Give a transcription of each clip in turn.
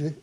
Okay.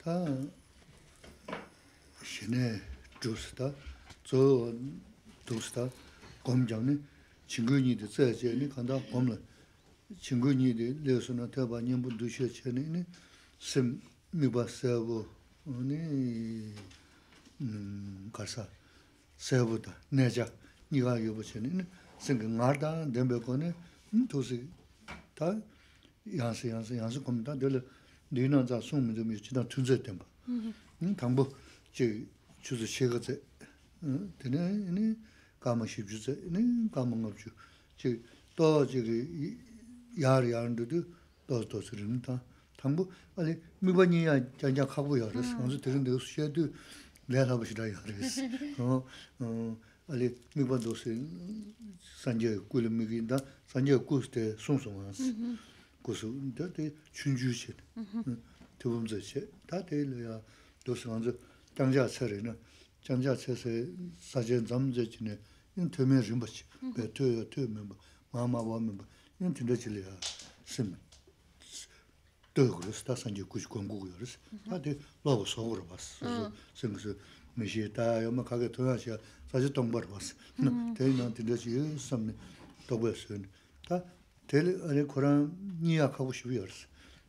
Tā 신에 dhūsi tā, dzō dhūsi tā, gōm jāng nī, chīngū nī dhī tsā yacay nī, kāntā gōm lā, chīngū nī dhī lé su nā tā bā nyambu dhūshī yacay nī, nī, sīm mī bā sā, tā, nē kō tā, yānsi, yānsi, yānsi tā, nīnān zā sōng mī dōmī jitān tūnzē 당부 Tāngbō jī chūzī shēgā zē, tēnē nī kāma shīb chū zē, nī kāma ngab chū. Jī tō jī gī yār yār ndu dī tō tō sī rī nī tā. Tāngbō alī mī bā nī yā jān jā khāgbō yā rī sū kusu, da de chunju chi, tibumzi chi, da de ili ya dosi wanzi jangja chari na, jangja chari se sajen zamzi chi ni, in tu me rinpa chi, be tu ya tu mimba, ma ma wa mimba, in tinda chi ili ya sim, do kuris, da sanji kuchi gongu kuyoris, da shi kage ya saji yu sami, Tēli 아니 Kurāṋ nīyā kāpū shibī yorisi.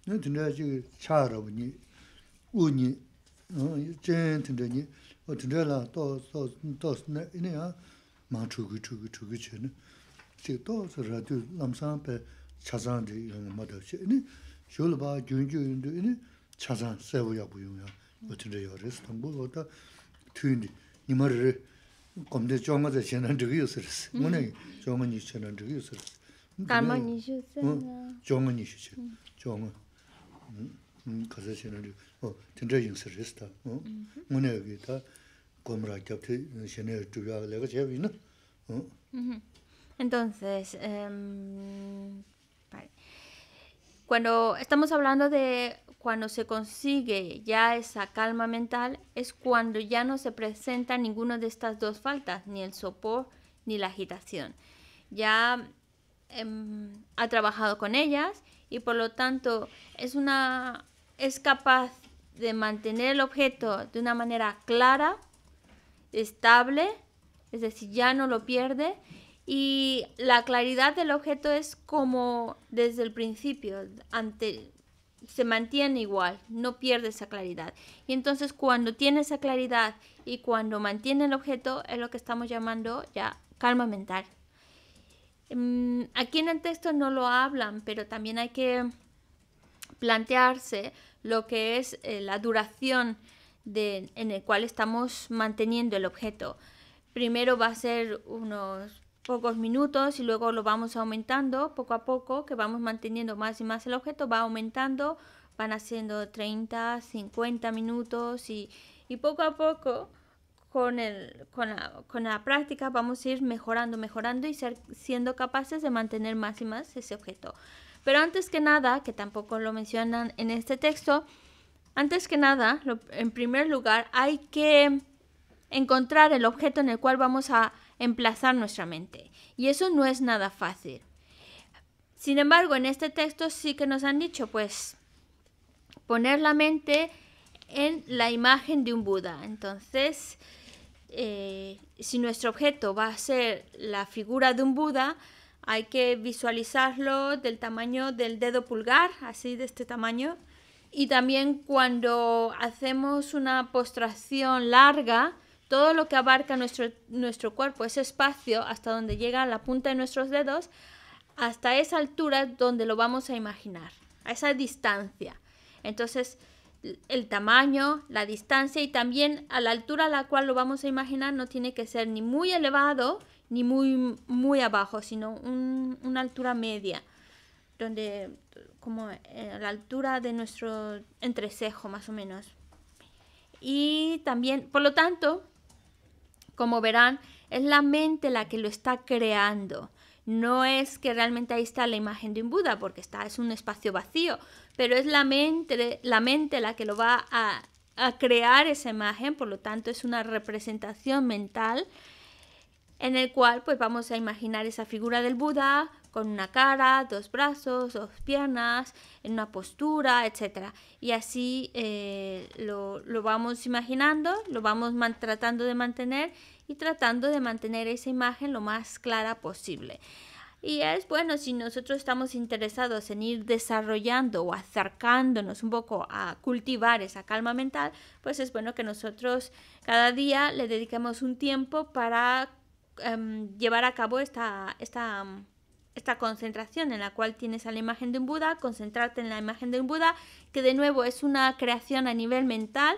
Nā tīndā jī chā rāba nī, u nī, jēn tīndā nī, o tīndā lā tō sō, tō sō nā, inā yā mā chūgī, chūgī, chūgī chē nā. Tī tō sō rā tū lām sāng pē chā sāng dī yā nā mā tā karma nishu sen jonga nishu che jonga kasa shenari tindra yingsa resta ngone yagi ta gomra gyabti shenari dhubya lega chebi na Entonces, eh, vale. cuando estamos hablando de cuando se consigue ya esa calma mental, es cuando ya no se presenta ninguna de estas dos faltas, ni el sopor ni la agitación. Ya Em, ha trabajado con ellas y por lo tanto es, una, es capaz de mantener el objeto de una manera clara, estable, es decir, ya no lo pierde y la claridad del objeto es como desde el principio, ante, se mantiene igual, no pierde esa claridad. Y entonces cuando tiene esa claridad y cuando mantiene el objeto es lo que estamos llamando ya calma mental. Mm, aquí en el texto no lo hablan, pero también hay que plantearse lo que es eh, la duración en el cual estamos manteniendo el objeto. Primero va a ser unos pocos minutos y luego lo vamos aumentando poco a poco, que vamos manteniendo más y más el objeto, va aumentando, van haciendo 30, 50 minutos y poco a poco con, con, la, práctica vamos a ir mejorando, mejorando y ser, siendo capaces de mantener más y más ese objeto. Pero antes que nada, que tampoco lo mencionan en este texto, antes que nada, en primer lugar, hay que encontrar el objeto en el cual vamos a emplazar nuestra mente. Y eso no es nada fácil. Sin embargo, en este texto sí que nos han dicho, pues, poner la mente en la imagen de un Buda. Entonces, eh, si nuestro objeto va a ser la figura de un Buda, hay que visualizarlo del tamaño del dedo pulgar, así de este tamaño. Y también cuando hacemos una postración larga, todo lo que abarca nuestro, nuestro cuerpo, ese espacio hasta donde llega la punta de nuestros dedos, hasta esa altura donde lo vamos a imaginar, a esa distancia. Entonces, el tamaño, la distancia y también a la altura a la cual lo vamos a imaginar no tiene que ser ni muy elevado ni muy, muy abajo, sino una altura media, donde como eh, a la altura de nuestro entrecejo más o menos. Y también, por lo tanto, como verán, es la mente la que lo está creando no es que realmente ahí está la imagen de un Buda, porque está, es un espacio vacío, pero es la mente, la que lo va a, crear esa imagen, por lo tanto es una representación mental en el cual pues vamos a imaginar esa figura del Buda con una cara, dos brazos, dos piernas, en una postura, etc. Y así eh, lo, lo, vamos imaginando, lo vamos tratando de mantener y tratando de mantener esa imagen lo más clara posible. Y es bueno si nosotros estamos interesados en ir desarrollando o acercándonos un poco a cultivar esa calma mental, pues es bueno que nosotros cada día le dediquemos un tiempo para em, llevar a cabo esta, esta, esta concentración en la cual tienes a la imagen de un Buda, concentrarte en la imagen de un Buda, que de nuevo es una creación a nivel mental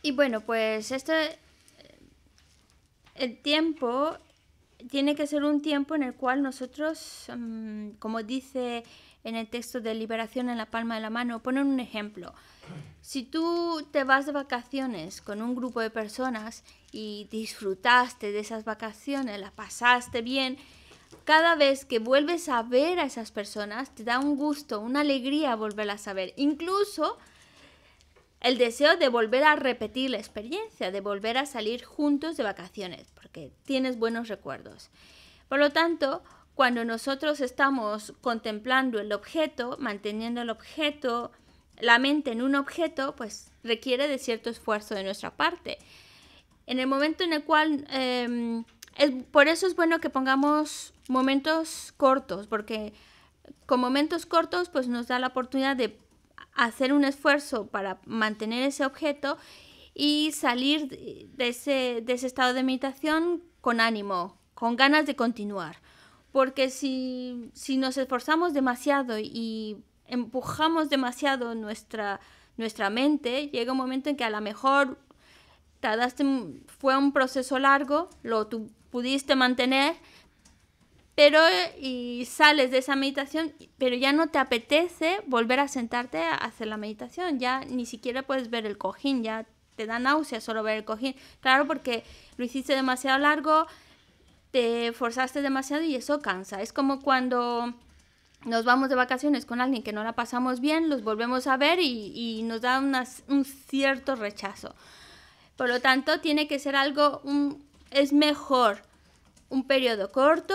Y bueno, pues este el tiempo tiene que ser un tiempo en el cual nosotros, mm, como dice en el texto de Liberación en la palma de la mano, ponen un ejemplo. Si tú te vas de vacaciones con un grupo de personas y disfrutaste de esas vacaciones, la pasaste bien, cada vez que vuelves a ver a esas personas te da un gusto, una alegría volverlas a ver. Incluso el deseo de volver a repetir la experiencia, de volver a salir juntos de vacaciones, porque tienes buenos recuerdos. Por lo tanto, cuando nosotros estamos contemplando el objeto, manteniendo el objeto, la mente en un objeto, pues requiere de cierto esfuerzo de nuestra parte. En el momento en el cual... Em, por eso es bueno que pongamos momentos cortos, porque con momentos cortos pues nos da la oportunidad de hacer un esfuerzo para mantener ese objeto y salir de ese, estado de meditación con ánimo, con ganas de continuar. Porque si, nos esforzamos demasiado y empujamos demasiado nuestra, nuestra mente, llega un momento en que a lo mejor fue un proceso largo, lo pudiste mantener, pero y sales de esa meditación, pero ya no te apetece volver a sentarte a hacer la meditación, ya ni siquiera puedes ver el cojín, ya te da náusea solo ver el cojín. Claro, porque lo hiciste demasiado largo, te forzaste demasiado y eso cansa. Es como cuando nos vamos de vacaciones con alguien que no la pasamos bien, los volvemos a ver y, y nos da un cierto rechazo. Por lo tanto, tiene que ser algo, un, es mejor un periodo corto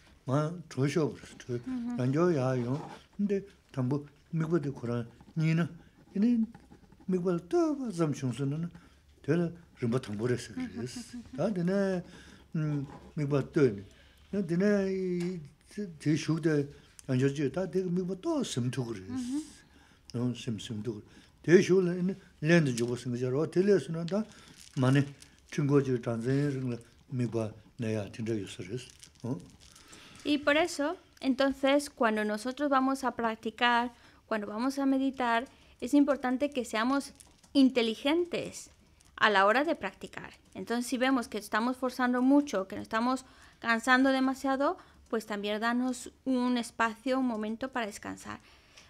뭐 조쇼 그 난조야 요 근데 담부 미국에 그러 니는 이는 미국을 더 잠숑스는 되는 좀 보통 버렸어 그랬어 아 되네 음 미국 때네 되네 제 쇼데 난조지 다 되게 미국 또 심투 그랬어 너무 심심도 대쇼는 랜드 주고 심지어 텔레스는 다 많이 친구들 단전에 미국 내야 진짜 있어요 어? Y por eso, entonces, cuando nosotros vamos a practicar, cuando vamos a meditar, es importante que seamos inteligentes a la hora de practicar. Entonces, si vemos que estamos forzando mucho, que nos estamos cansando demasiado, pues también danos un espacio, un momento para descansar.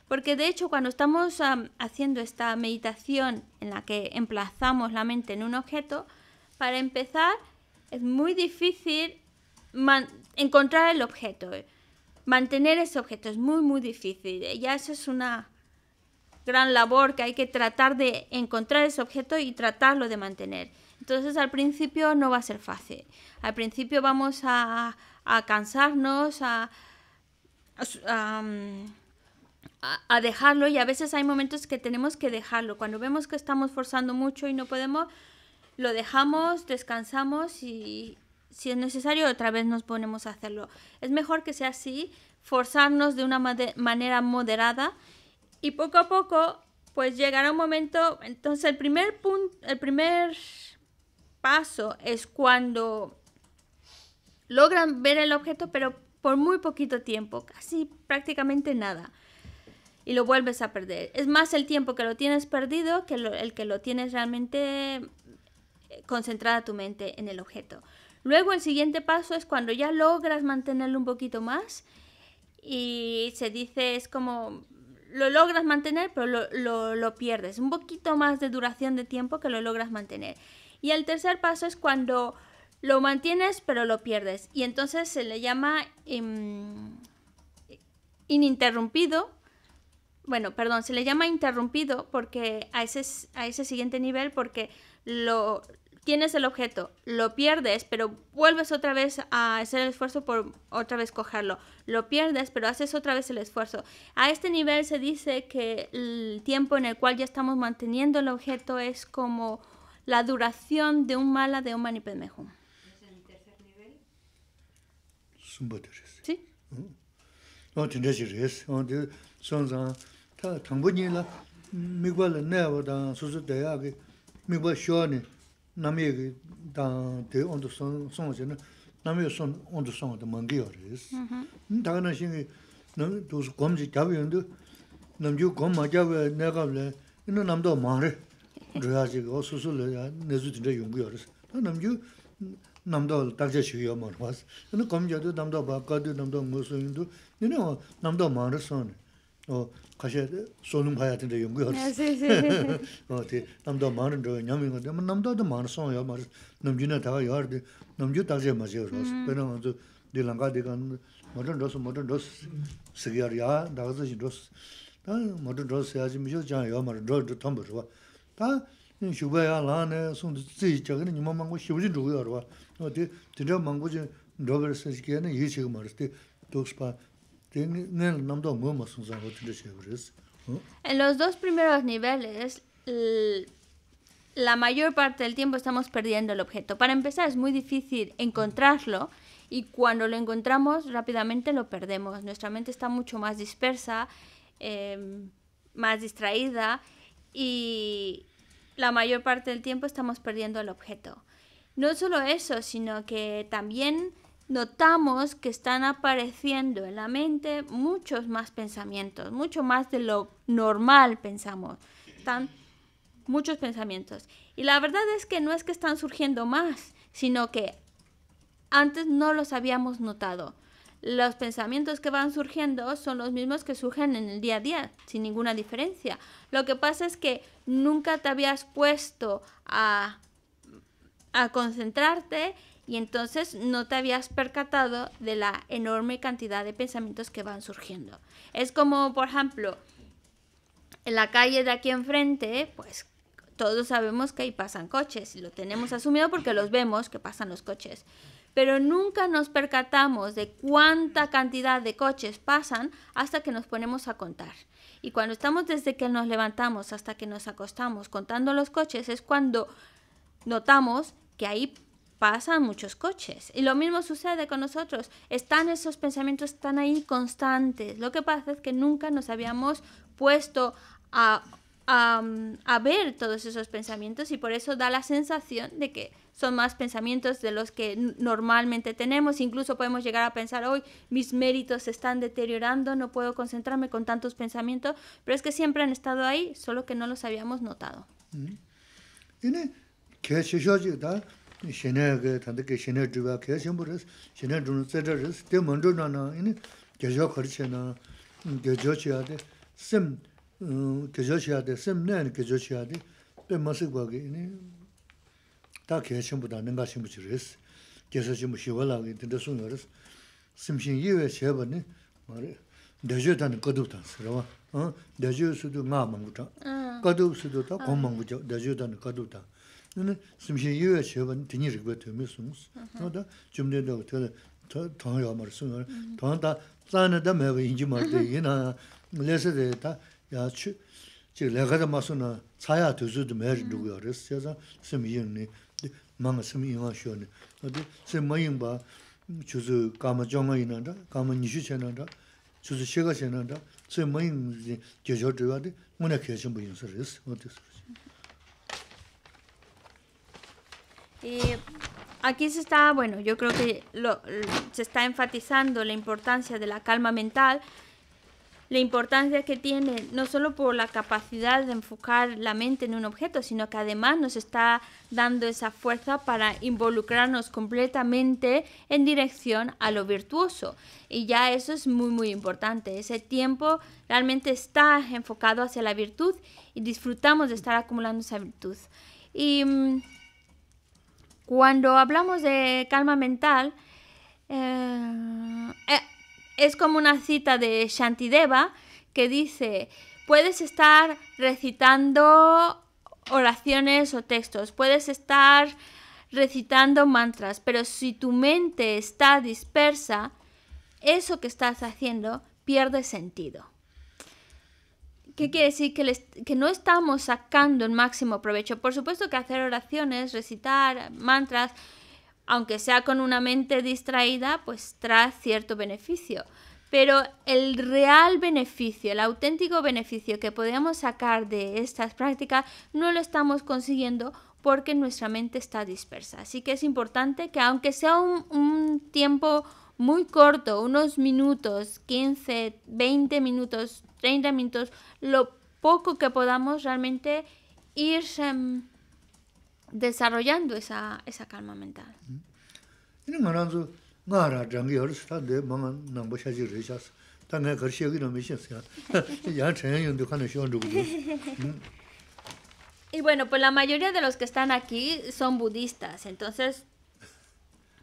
Porque de hecho, cuando estamos haciendo esta meditación en la que emplazamos la mente en un objeto, para empezar, es muy difícil man encontrar el objeto, eh. mantener ese objeto es muy, muy difícil. Eh. Ya eso es una gran labor que hay que tratar de encontrar ese objeto y tratarlo de mantener. Entonces al principio no va a ser fácil. Al principio vamos a, cansarnos, a, dejarlo y a veces hay momentos que tenemos que dejarlo. Cuando vemos que estamos forzando mucho y no podemos, lo dejamos, descansamos y, si es necesario, otra vez nos ponemos a hacerlo. Es mejor que sea así, forzarnos de una manera moderada y poco a poco, pues llegará un momento, entonces el primer punto, el primer paso es cuando logran ver el objeto, pero por muy poquito tiempo, casi prácticamente nada. Y lo vuelves a perder. Es más el tiempo que lo tienes perdido que el que lo tienes realmente eh, concentrada tu mente en el objeto. Luego el siguiente paso es cuando ya logras mantenerlo un poquito más y se dice, es como, lo logras mantener pero lo, pierdes, un poquito más de duración de tiempo que lo logras mantener. Y el tercer paso es cuando lo mantienes pero lo pierdes y entonces se le llama em, ininterrumpido bueno, perdón, se le llama interrumpido porque a ese, a ese siguiente nivel porque lo, tienes el objeto, lo pierdes, pero vuelves otra vez a hacer el esfuerzo por otra vez cogerlo. Lo pierdes, pero haces otra vez el esfuerzo. A este nivel se dice que el tiempo en el cual ya estamos manteniendo el objeto es como la duración de un mala de un manipedmejo. ¿Es tercer nivel? Sí. Mm. ¿Sí? namiyaki dangdreota tanyaa songoha siya, namiyumiswaa tanyaa, tanyaa songoha dhamaangiyaari... problem has hinda lung不會 thiyaar istha, huum namigaar онdsya qomc mistyAYi'i dhi, n시대 nam Radio- derivãink iyo mamar khifáa... menggirváitheri samascogo ség'irvabhi coriogy tz'ilaxishka nénggiga s reinventar. tabi 너는 남도 dbypro 어 가셔 소는 봐야 되는데 연구 할수 있어. 어 뒤에 남도 많은 저 냠인 거 되면 남도도 많아서 말. 남준아 다 남주 다제 맞아요. 그러나 딜랑가 데가 모든 로스 모던 로스 로스. 다 모든 로스 해야지 미셔 자야 말. 로드 톰버 다 슈베야 라네 손도 제 저거는 니 맘만고 쉬우지 줘요. 어 뒤에 망고지 이 지금 말스 독스파 En los dos primeros niveles, la mayor parte del tiempo estamos perdiendo el objeto. Para empezar, es muy difícil encontrarlo y cuando lo encontramos rápidamente lo perdemos. Nuestra mente está mucho más dispersa, em, más distraída y la mayor parte del tiempo estamos perdiendo el objeto. No solo eso, sino que también notamos que están apareciendo en la mente muchos más pensamientos, mucho más de lo normal pensamos. Están muchos pensamientos. Y la verdad es que no es que están surgiendo más, sino que antes no los habíamos notado. Los pensamientos que van surgiendo son los mismos que surgen en el día a día, sin ninguna diferencia. Lo que pasa es que nunca te habías puesto a, a concentrarte y entonces no te habías percatado de la enorme cantidad de pensamientos que van surgiendo. Es como, por ejemplo, en la calle de aquí enfrente, pues todos sabemos que ahí pasan coches y lo tenemos asumido porque los vemos que pasan los coches. Pero nunca nos percatamos de cuánta cantidad de coches pasan hasta que nos ponemos a contar. Y cuando estamos desde que nos levantamos hasta que nos acostamos contando los coches es cuando notamos que ahí pasan muchos coches. Y lo mismo sucede con nosotros. Están esos pensamientos, están ahí constantes. Lo que pasa es que nunca nos habíamos puesto a, ver todos esos pensamientos y por eso da la sensación de que son más pensamientos de los que normalmente tenemos. Incluso podemos llegar a pensar, hoy mis méritos se están deteriorando, no puedo concentrarme con tantos pensamientos, pero es que siempre han estado ahí, solo que no los habíamos notado. eso -hmm. Shene dhruva kheye shembu res, shene dhruv seda res, te mandru na kheye jo khariche na, kheye jo chiya de, sem kheye mm, jo chiya de, sem na kheye jo chiya de, pe ma sik bagi ta kheye shembu da nenga shembu chi res, kheye sachi mo yiwe ni, sudu ta Sime shi yue cheba, tini rikbe te me suns. Noda, jumde da wote, taha ya mar sun. Taha taha, tsaana da mewe yinji mar de, yina, le se de, ta, ya chu. Che le gata ma suna, tsaaya to su, mehe rindu gu ya res. Tia zang, simi yinne, maanga chuzu kama kama nishu chuzu shiga Y aquí se está, bueno, yo creo que se está enfatizando la importancia de la calma mental, la importancia que tiene no solo por la capacidad de enfocar la mente en un objeto, sino que además nos está dando esa fuerza para involucrarnos completamente en dirección a lo virtuoso. Y ya eso es muy, muy importante. Ese tiempo realmente está enfocado hacia la virtud y disfrutamos de estar acumulando esa virtud. Y mm, cuando hablamos de calma mental, eh, eh, es como una cita de Shantideva que dice, puedes estar recitando oraciones o textos, puedes estar recitando mantras, pero si tu mente está dispersa, eso que estás haciendo pierde sentido. ¿Qué quiere decir? Que, que, no estamos sacando el máximo provecho. Por supuesto que hacer oraciones, recitar mantras, aunque sea con una mente distraída, pues trae cierto beneficio. Pero el real beneficio, el auténtico beneficio que podemos sacar de estas prácticas, no lo estamos consiguiendo porque nuestra mente está dispersa. Así que es importante que aunque sea un tiempo muy corto, unos minutos, 15, 20 minutos, 30 minutos, lo poco que podamos realmente ir em, desarrollando esa, esa calma mental. Mm. Y bueno, pues la mayoría de los que están aquí son budistas, entonces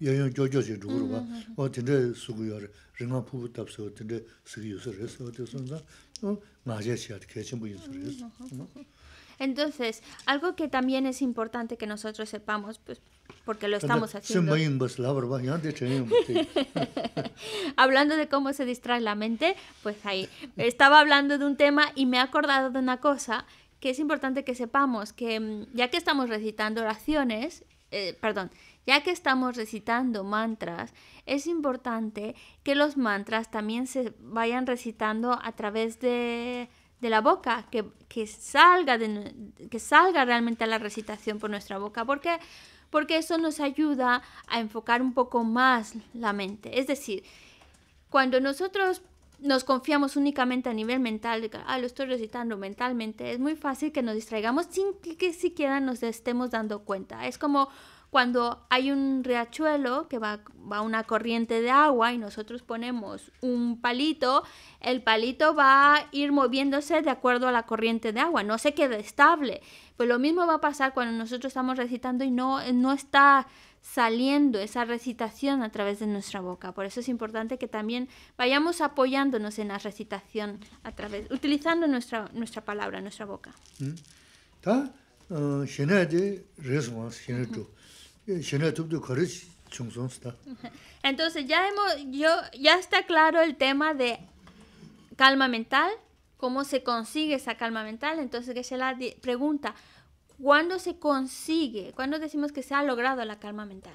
Entonces, algo que también es importante que nosotros sepamos, pues, porque lo estamos haciendo. hablando de cómo se distrae la mente, pues ahí estaba hablando de un tema y me he acordado de una cosa que es importante que sepamos, que ya que estamos recitando oraciones, perdón, ya que estamos recitando mantras, es importante que los mantras también se vayan recitando a través de, la boca, que, salga de, que salga realmente la recitación por nuestra boca. porque Porque eso nos ayuda a enfocar un poco más la mente. Es decir, cuando nosotros nos confiamos únicamente a nivel mental, de ah, lo estoy recitando mentalmente, es muy fácil que nos distraigamos sin que siquiera nos estemos dando cuenta. Es como cuando hay un riachuelo que va, a una corriente de agua y nosotros ponemos un palito, el palito va a ir moviéndose de acuerdo a la corriente de agua, no se queda estable. Pues lo mismo va a pasar cuando nosotros estamos recitando y no, está saliendo esa recitación a través de nuestra boca. Por eso es importante que también vayamos apoyándonos en la recitación a través, utilizando nuestra, nuestra palabra, nuestra boca. ¿Mm? Eh, Entonces ya hemos, yo, ya está claro el tema de calma mental, cómo se consigue esa calma mental. Entonces que se la pregunta, ¿cuándo se consigue? ¿Cuándo decimos que se ha logrado la calma mental?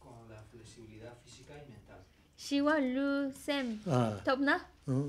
Con la flexibilidad física y mental. Lu Sem. Ah. Topna. Oh.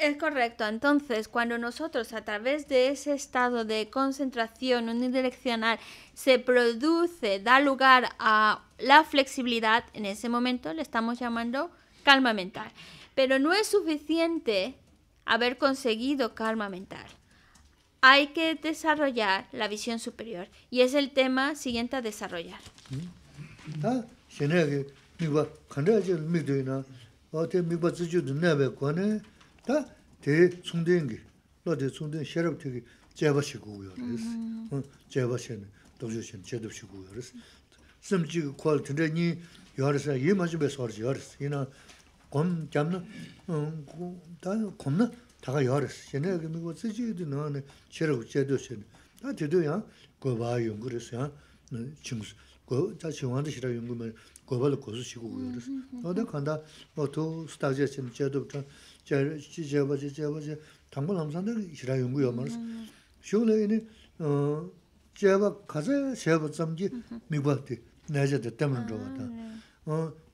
Es correcto. Entonces, cuando nosotros a través de ese estado de concentración unidireccional se produce, da lugar a la flexibilidad, en ese momento le estamos llamando calma mental. Pero no es suficiente haber conseguido calma mental. Hay que desarrollar la visión superior y es el tema siguiente a desarrollar. 다 대에 충대인 너대 충대인 셔럽 되게 제바시 구요 그래서 제바시네 도주신 제도시 구요 그래서 심지 퀄티더니 요르사 이 맞으베 소르지 요르스 이나 곰 잡는 음다 곰나 다가 요르스 전에 그거 미고 쓰지도 너네 셔럽 제도시네 다 되도야 고바 용그르스야 친구 고 다시 원한테 싫어 용구면 고발로 고수시고 그래서 너도 간다 어도 스타지에 지금 Chéi wá chéi chéi wá 이라 연구 ám sángtáng 어 yungú yá maras. 점지 lá yéni chéi wá 어 chéi wá chéi 점지 tsámgi mí kwa ti, ná yá chéi tém rán chó wá tá.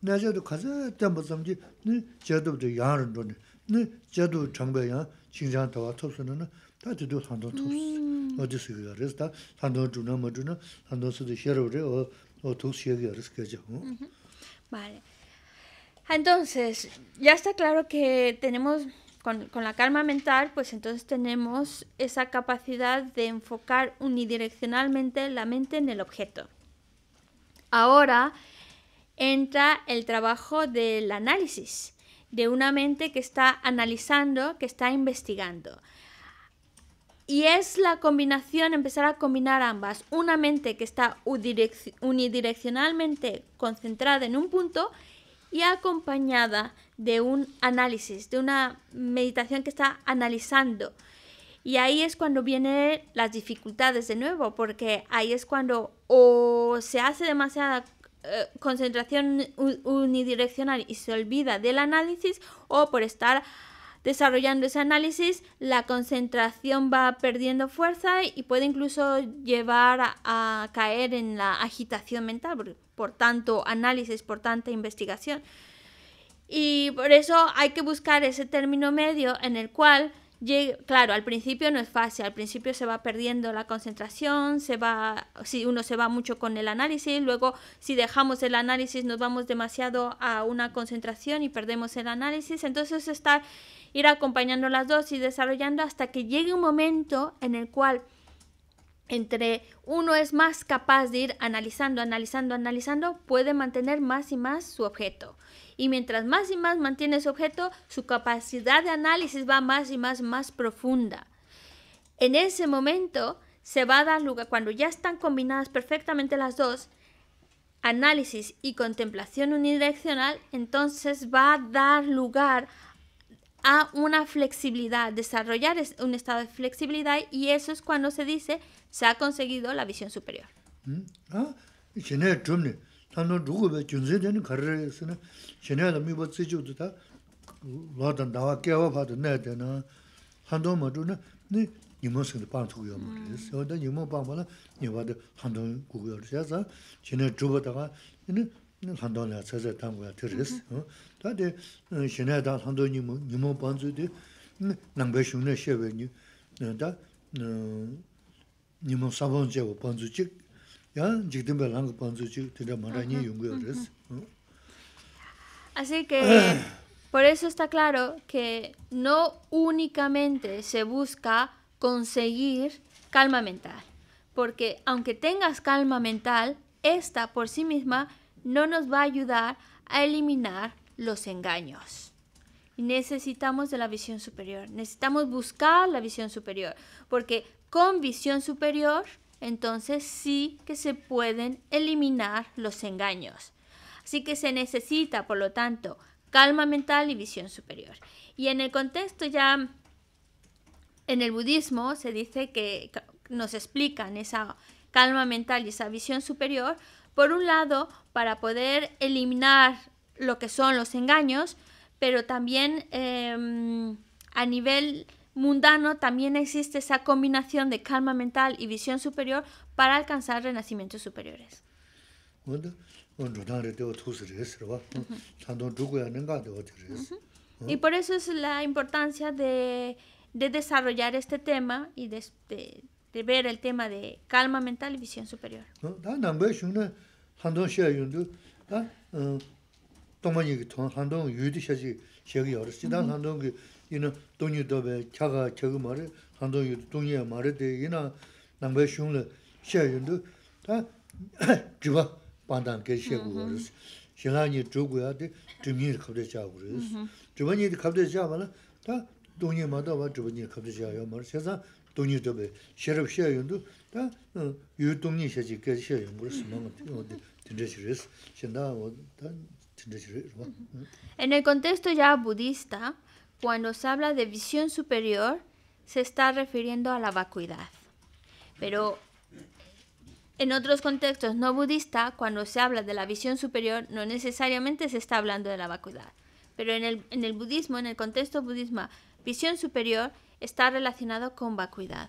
Ná yá chéi wá ká chéi wá tém wá tsámgi chéi ni, chéi Entonces, ya está claro que tenemos, con, la calma mental, pues entonces tenemos esa capacidad de enfocar unidireccionalmente la mente en el objeto. Ahora entra el trabajo del análisis, de una mente que está analizando, que está investigando. Y es la combinación, empezar a combinar ambas. Una mente que está unidireccionalmente concentrada en un punto acompañada de un análisis, de una meditación que está analizando. Y ahí es cuando vienen las dificultades de nuevo, porque ahí es cuando o se hace demasiada eh, concentración unidireccional y se olvida del análisis, o por estar desarrollando ese análisis, la concentración va perdiendo fuerza y puede incluso llevar a, caer en la agitación mental, por tanto análisis, por tanta investigación. Y por eso hay que buscar ese término medio en el cual, claro, al principio no es fácil, al principio se va perdiendo la concentración, se va, si uno se va mucho con el análisis, luego si dejamos el análisis nos vamos demasiado a una concentración y perdemos el análisis, entonces está ir acompañando las dos y desarrollando hasta que llegue un momento en el cual entre uno es más capaz de ir analizando, analizando, analizando, puede mantener más y más su objeto. Y mientras más y más mantiene su objeto, su capacidad de análisis va más y más, más profunda. En ese momento se va a dar lugar, cuando ya están combinadas perfectamente las dos, análisis y contemplación unidireccional, entonces va a dar lugar a una flexibilidad, desarrollar un estado de flexibilidad y eso es cuando se dice se ha conseguido la visión superior. Así que por eso está claro que no únicamente se busca conseguir calma mental, porque aunque tengas calma mental, esta por sí misma no nos va a ayudar a eliminar los engaños. Necesitamos de la visión superior, necesitamos buscar la visión superior, porque con visión superior, entonces sí que se pueden eliminar los engaños. Así que se necesita, por lo tanto, calma mental y visión superior. Y en el contexto ya, en el budismo se dice que nos explican esa calma mental y esa visión superior, por un lado, para poder eliminar lo que son los engaños, pero también em, a nivel mundano también existe esa combinación de calma mental y visión superior para alcanzar renacimientos superiores. Y por eso es la importancia de, de desarrollar este tema y de, de, ver el tema de calma mental y visión superior. 이나 돈이 차가 차가 말에 한도 말에 대 이나 남베 다 주바 반단 계시고 그러스 신라니 주고야 돼 주민이 갑자기 하고 그러스 다 돈이 와 주변이 갑자기 하여 말 세사 다 유동이 셰지 계셔요 그러스 뭔가 어디 진짜시레스 신나 어디 진짜시레스 뭐 En el contexto Cuando se habla de visión superior, se está refiriendo a la vacuidad. Pero en otros contextos no budista, cuando se habla de la visión superior, no necesariamente se está hablando de la vacuidad. Pero en el, budismo, en el contexto budismo, visión superior está relacionado con vacuidad.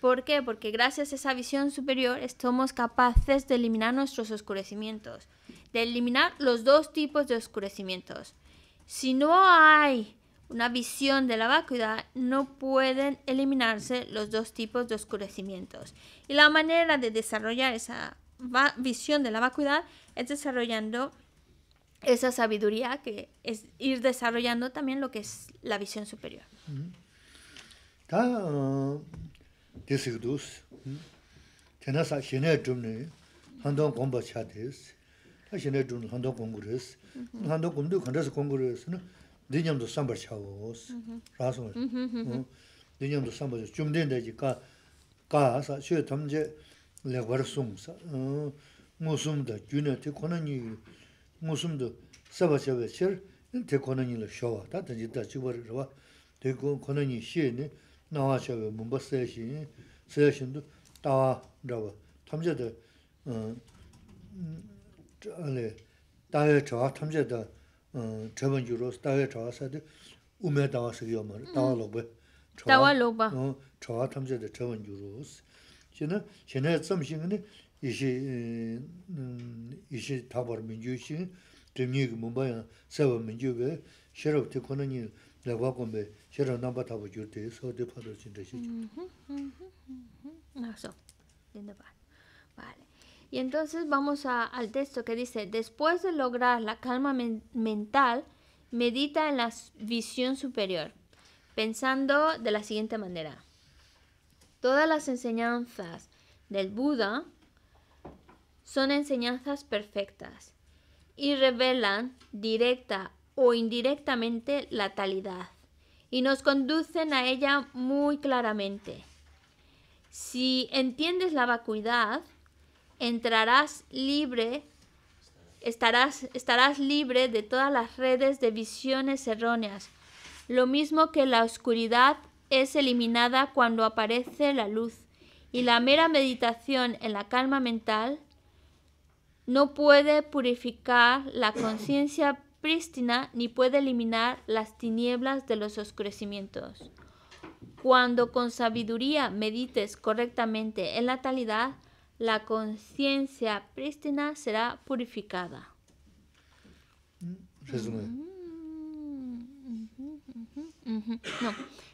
¿Por qué? Porque gracias a esa visión superior estamos capaces de eliminar nuestros oscurecimientos, de eliminar los dos tipos de oscurecimientos. Si no hay una visión de la vacuidad, no pueden eliminarse los dos tipos de oscurecimientos. Y la manera de desarrollar esa visión de la vacuidad es desarrollando esa sabiduría que es ir desarrollando también lo que es la visión superior. Dīnyam dhō sambar chāwōs, rā sōngās. Dīnyam dhō sambar chō, chōm dhēn dhāi chī kāsā, chō ya tham jē, lé gwar sōngsā. Ngō sōm dhā, jū na, tē kō na njī, ngō sōm dhō sabachā wē chēr, shōwa, tā tā jī tā shē nā wā 어 저번 주로 스타에 좌하서데 우메다 와서 기억을 다라고 저와로 어 저와 탐제도 저번 주로 저는 제네 정신이 이시 이시 다버 민주신 드니가 뭄바이 사람 민주비 새로 퇴권하니 나와고메 새로 남아 다부 줄 때서 받을 신듯이. 음. 나죠. 는데 봐. 바레. Y entonces vamos a, al texto que dice, después de lograr la calma mental, medita en la visión superior, pensando de la siguiente manera. Todas las enseñanzas del Buda son enseñanzas perfectas y revelan directa o indirectamente la talidad y nos conducen a ella muy claramente. Si entiendes la vacuidad, entrarás libre, estarás, estarás libre de todas las redes de visiones erróneas, lo mismo que la oscuridad es eliminada cuando aparece la luz y la mera meditación en la calma mental no puede purificar la conciencia prístina ni puede eliminar las tinieblas de los oscurecimientos. Cuando con sabiduría medites correctamente en la talidad, la conciencia prístina será purificada. Mm, mm,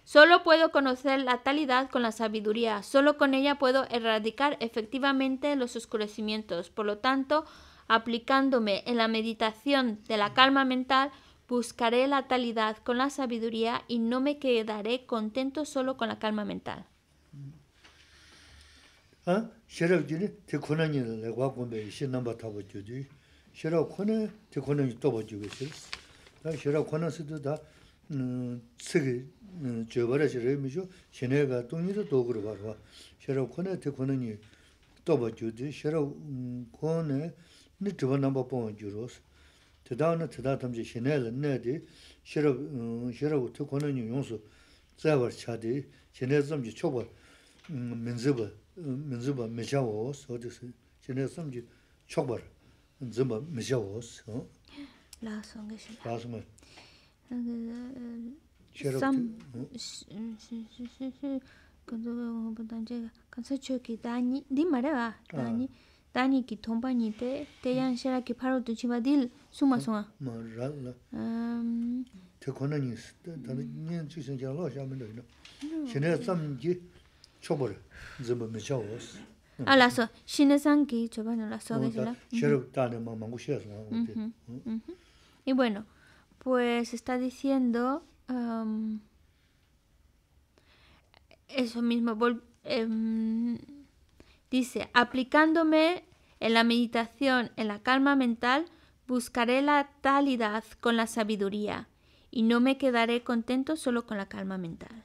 solo puedo conocer la talidad con la sabiduría. Solo con ella puedo erradicar efectivamente los oscurecimientos. Por lo tanto, aplicándome en la meditación de la calma mental, buscaré la talidad con la sabiduría y no me quedaré contento solo con la calma mental. Shiraab ji ní tí ku nani ná kua kumbéi xin námba taba ch'u dí. Shiraab ku nani tí ku nani tóba ch'u wisi. Shiraab ku nani síti dhá tsígi, ch'u bará xirayi mishu, xinéi ga dungi dhá tóku rá barwa. Shiraab ku nani tí ku nani tóba ch'u dí. Shiraab ku nani nítiba námba pónwa jiróos. wana tídá tamzi xinéi 민주바 mishiawaa 어디서 지내섬지 si shinaya samji 어 zinbaa mishiawaa osu laa sunga shimbaa laa sunga shiragdi si shi shi shi kanso cho ki danyi di mara va danyi ah. danyi ki thombani te te yan Ah, y bueno, pues está diciendo em, eso mismo. Em, dice, aplicándome en la meditación, en la calma mental, buscaré la talidad con la sabiduría y no me quedaré contento solo con la calma mental.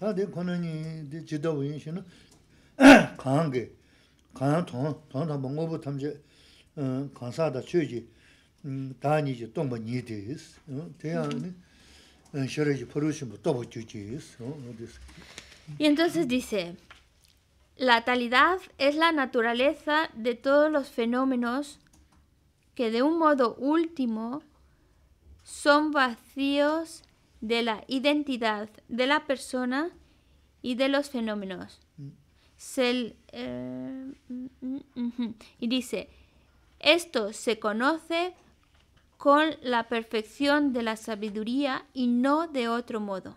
Y entonces dice, la talidad es la naturaleza de todos los fenómenos que de un modo último son vacíos de la identidad de la persona y de los fenómenos. Eh, mm, mm, mm, y dice, esto se conoce con la perfección de la sabiduría y no de otro modo.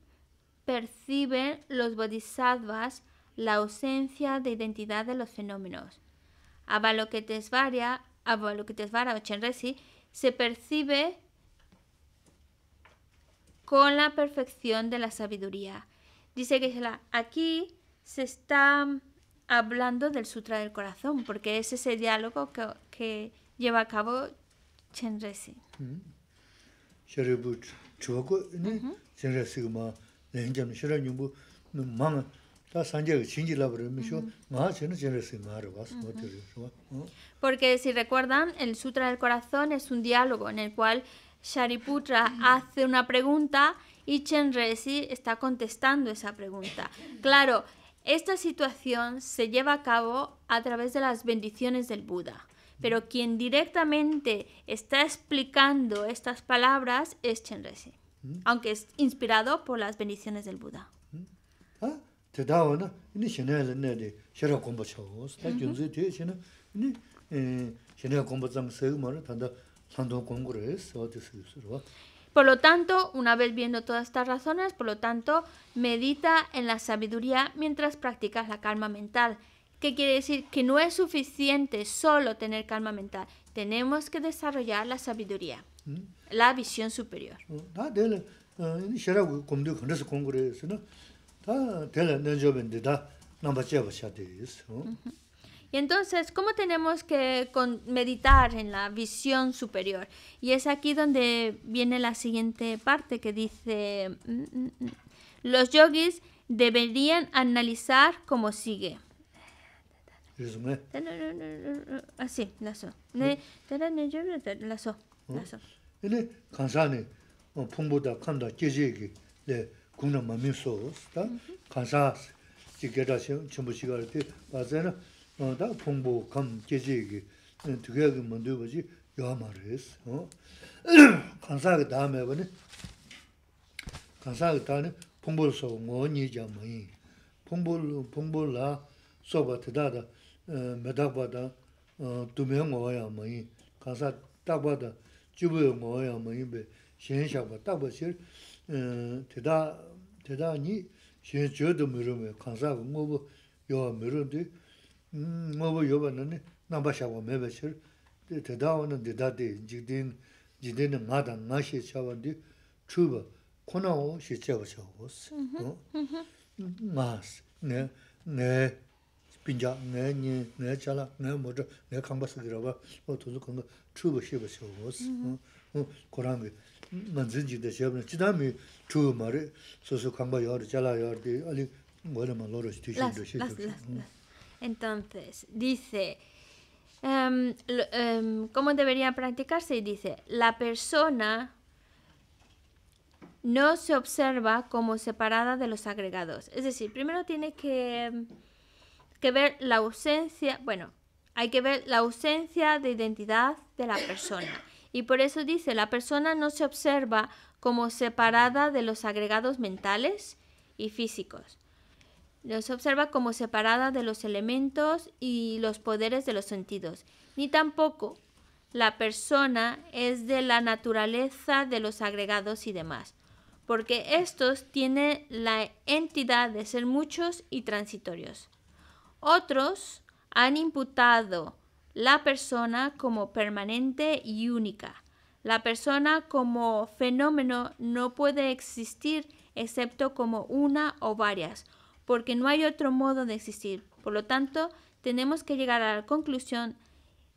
perciben los bodhisattvas la ausencia de identidad de los fenómenos. Avalokitesvara, o Chenresi se percibe con la perfección de la sabiduría. Dice que aquí se está hablando del Sutra del Corazón, porque es ese diálogo que, lleva a cabo Chenresi. Mm-hmm. Porque si recuerdan, el Sutra del Corazón es un diálogo en el cual Shariputra hace una pregunta y Chenrezig está contestando esa pregunta. Claro, esta situación se lleva a cabo a través de las bendiciones del Buda, pero quien directamente está explicando estas palabras es Chenrezig Mm. aunque es inspirado por las bendiciones del Buda. Por lo tanto, una vez viendo todas estas razones, por lo tanto, medita en la sabiduría mientras practicas la calma mental. ¿Qué quiere decir? Que no es suficiente solo tener calma mental. Tenemos que desarrollar la sabiduría. Mm la visión superior. Y entonces, ¿cómo tenemos que meditar en la visión superior? Y es aquí donde viene la siguiente parte que dice, mm, mm, mm, los yogis deberían analizar como sigue. Así, 얘네 간사네 어 풍부다 칸다 계제기 네 공나 마미소 다 간사 지게다시 전부 시간할 때 맞잖아 어다 풍부 감 계제기 두 개가 먼저 보지 요 말레스 어 간사 다음에 보니 간사 그다음에 풍부로서 뭐니 이제 뭐니 풍불 풍불라 어 메다바다 어 두명 와야 뭐니 간사 딱 봐다 주부 ya mawaya mo yibe, shen shakwa takwa shir, eh, teda, teda ni, shen chodo miru me, kansaku mubu yowa miru di, mubu mm, yowa nani, namba shakwa meba shir, teda wana teda di, di, kona wo wos, ne, ne. Entonces, dice, em, em, ¿cómo debería practicarse? Y dice, la persona no se observa como separada de los agregados. Es decir, primero tiene que... Em, que ver la ausencia, bueno, hay que ver la ausencia de identidad de la persona. Y por eso dice, la persona no se observa como separada de los agregados mentales y físicos. se observa como separada de los elementos y los poderes de los sentidos. Ni tampoco la persona es de la naturaleza de los agregados y demás, porque estos tienen la entidad de ser muchos y transitorios. Otros han imputado la persona como permanente y única. La persona como fenómeno no puede existir excepto como una o varias, porque no hay otro modo de existir. Por lo tanto, tenemos que llegar a la conclusión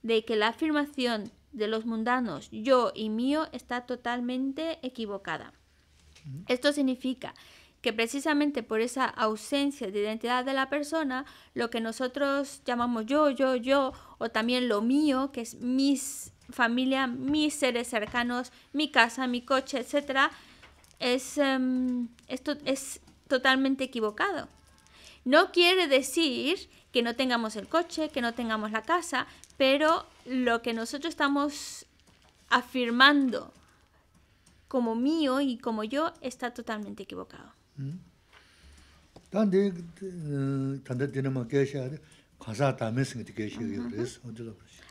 de que la afirmación de los mundanos yo y mío está totalmente equivocada. Esto significa que precisamente por esa ausencia de identidad de la persona, lo que nosotros llamamos yo, yo, yo, o también lo mío, que es mi familia, mis seres cercanos, mi casa, mi coche, etcétera, es, em, es totalmente equivocado. No quiere decir que no tengamos el coche, que no tengamos la casa, pero lo que nosotros estamos afirmando como mío y como yo está totalmente equivocado.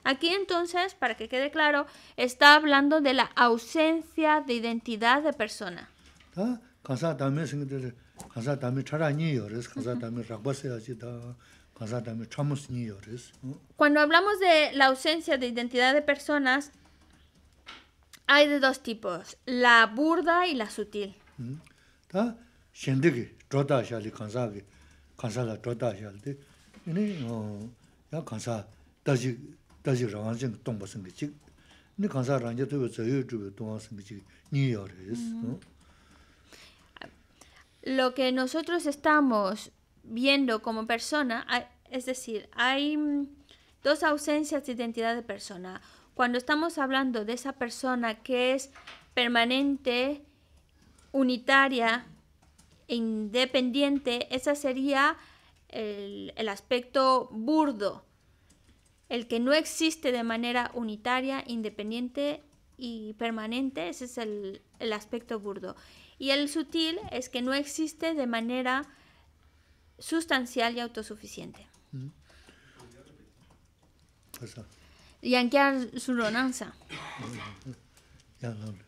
Aquí entonces, para que quede claro, está hablando de la ausencia de identidad de persona. Cuando hablamos de la ausencia de identidad de personas, hay de dos tipos, la burda y la sutil shindig choda shali kansa ki, kansa la choda shali di, ini ya kansa daji, daji rawan zing tongpa singi chik, ini kansa ranja tuwa zayu tuwa tongwa singi chik, niyo mm-hmm. Lo que nosotros estamos viendo como persona, es decir, hay mm, dos ausencias de identidad de persona. Cuando estamos hablando de esa persona que es permanente, unitaria, independiente, ese sería el, aspecto burdo, el que no existe de manera unitaria, independiente y permanente, ese es el, aspecto burdo. Y el sutil es que no existe de manera sustancial y autosuficiente. Mm. su ronanza.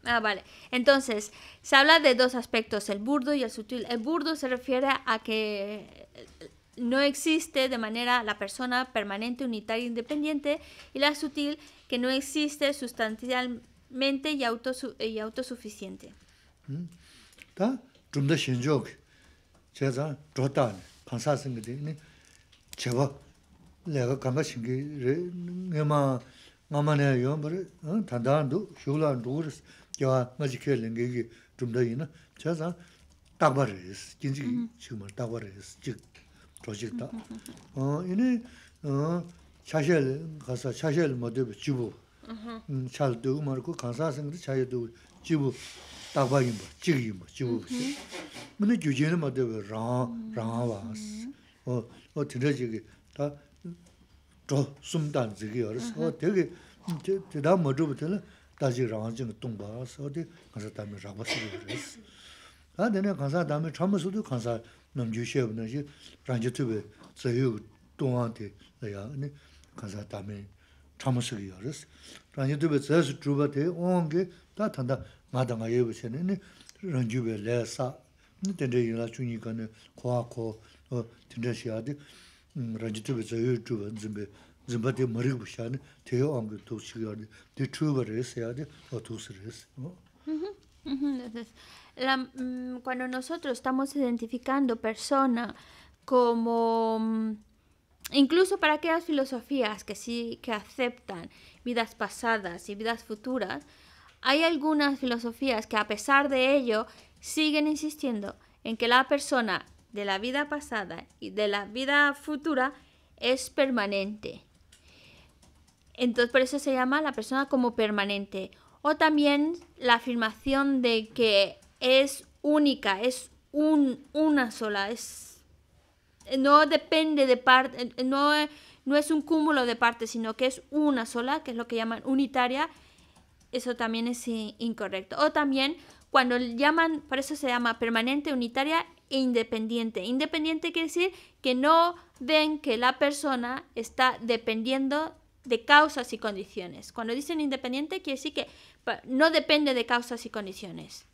Ah, vale. Entonces, se habla de dos aspectos, el burdo y el sutil. El burdo se refiere a que eh, no existe de manera la persona permanente, unitaria, e independiente, y la sutil que no existe sustancialmente y, autosuficiente. ¿Mm? 엄마네 요버 다다도 쇼라 도르스 겨 맞이 켈린 게기 좀더이나 자자 딱버리스 긴지 지금 딱버리스 즉 조직다 어 이네 어 샤셜 가서 샤셜 모드 집부 음 샤도 말고 가서 생들 자유도 집부 딱바인 뭐 지기 뭐 집부 근데 규제는 모드 라 라와스 어어 드러지기 다 zhō sumdān zhīgī yō rī sō, tē kī tē dā mō chūpa tē lā tā jī rāngā jī ngā tōng bā sō, tē kānsā tā mī rāba sī yō rī sō. Tā tē nē kānsā tā mī chāma kānsā nām jū nā jī rāng jī tū bē tsā yō tē yā, nē kānsā kē tā ngā ngā nē, Mm, cuando nosotros estamos identificando persona como mm, incluso para aquellas filosofías que sí que aceptan vidas pasadas y vidas futuras, hay algunas filosofías que a pesar de ello siguen insistiendo en que la persona de la vida pasada y de la vida futura es permanente. Entonces por eso se llama la persona como permanente. O también la afirmación de que es única, es un, una sola, es, no depende de parte, no, no es un cúmulo de partes, sino que es una sola, que es lo que llaman unitaria. Eso también es incorrecto. O también cuando llaman, por eso se llama permanente, unitaria independiente. Independiente quiere decir que no ven que la persona está dependiendo de causas y condiciones. Cuando dicen independiente quiere decir que no depende de causas y condiciones.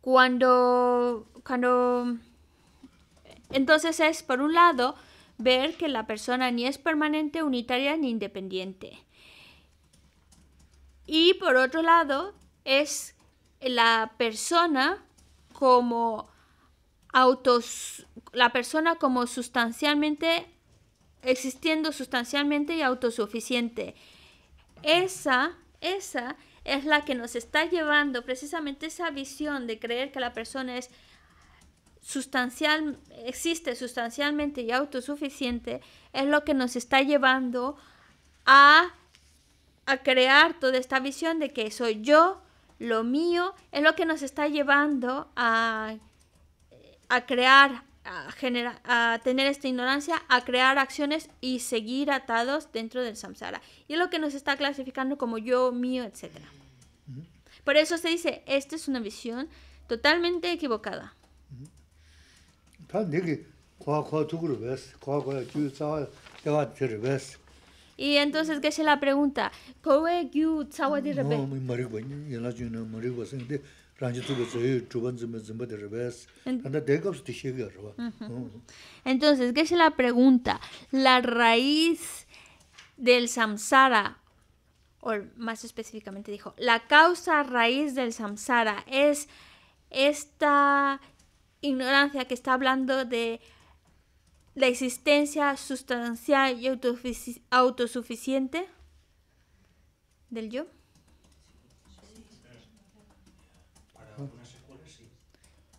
Cuando, cuando entonces es por un lado ver que la persona ni es permanente, unitaria ni independiente. Y por otro lado es la persona como autos, la persona como sustancialmente, existiendo sustancialmente y autosuficiente. Esa, esa es la que nos está llevando precisamente esa visión de creer que la persona es sustancial, existe sustancialmente y autosuficiente, es lo que nos está llevando a, a crear toda esta visión de que soy yo, lo mío, es lo que nos está llevando a a crear, a, a tener esta ignorancia, a crear acciones y seguir atados dentro del samsara. Y es lo que nos está clasificando como yo, mío, etc. Por eso se dice, esta es una visión totalmente equivocada. Y entonces es la pregunta, ¿cómo es que entonces, ¿qué es la pregunta? La raíz del samsara, o más específicamente dijo, la causa raíz del samsara es esta ignorancia que está hablando de la existencia sustancial y autosuficiente del yo.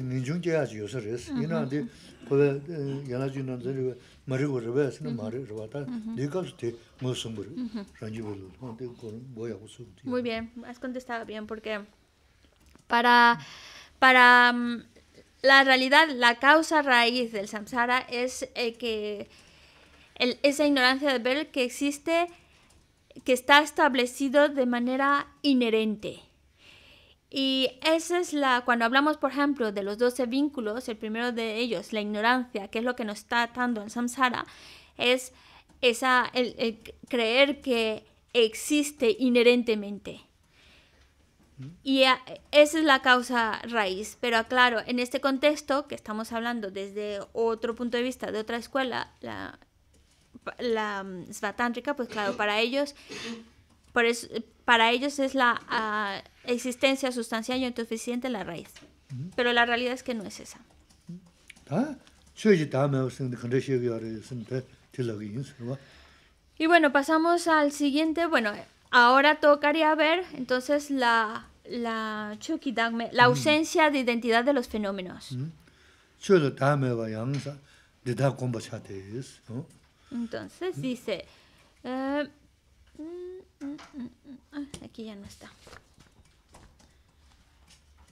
Muy bien, has contestado bien porque para para mm, la realidad la causa raíz del samsara es eh, que esa ignorancia de ver que existe que está establecido de manera inherente. Y esa es la, cuando hablamos, por ejemplo, de los 12 vínculos, el primero de ellos, la ignorancia, que es lo que nos está atando en samsara, es esa, el, creer que existe inherentemente. Mm. Y esa es la causa raíz. Pero claro, en este contexto, que estamos hablando desde otro punto de vista, de otra escuela, la, la mm, svatántrica, pues claro, para ellos, para ellos es la ah, existencia sustancial y en la raíz. Pero la realidad es que no es esa. Y bueno, pasamos al siguiente. Bueno, ahora tocaría ver entonces la, la, ausencia de identidad de los fenómenos. Entonces dice... Eh, mm, mm, mm, ah, aquí ya no está.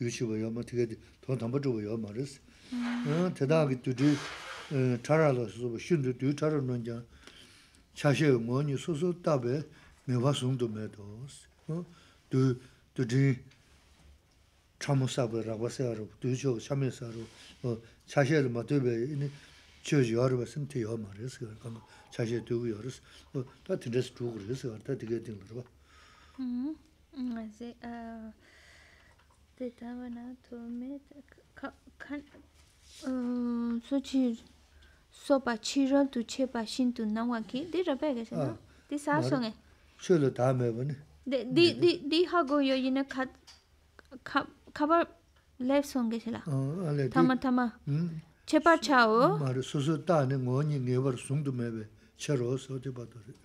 유치고 요마 되게 더 담보 주고요 요 말았어. 어 대단하게 뒤뒤 차라도 수수 신도 뒤 차로 논자 차셰 뭐니 수수 답에 내가 숨도 매도. 어? 두 두디 참모사버라고 세아로 두죠 참에서로 어 차셰도 뭐 되베 이니 저지 여러 번 선택 여 말했어. 두고 여러스. 뭐 다들 드스 두고 그랬어. 다 되게 된 거라. 음. 맞아. 아 Te tāwa nā tu me ta ka… ka… ka… Su chī sō pa chī rō tu che pa shī tu nā wā ki. Ti rāpa ké se no? Ti sā su ngé? lo tā me ha go yo le Che pa o. Su su ni su me Che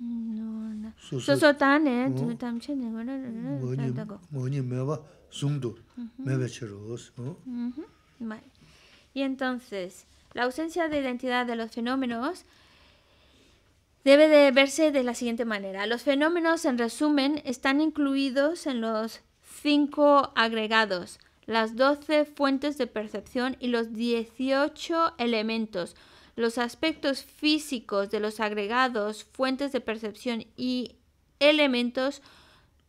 y entonces la ausencia de identidad de los fenómenos debe de verse de la siguiente manera los fenómenos en resumen están incluidos en los cinco agregados las doce fuentes de percepción y los dieciocho elementos los aspectos físicos de los agregados, fuentes de percepción y elementos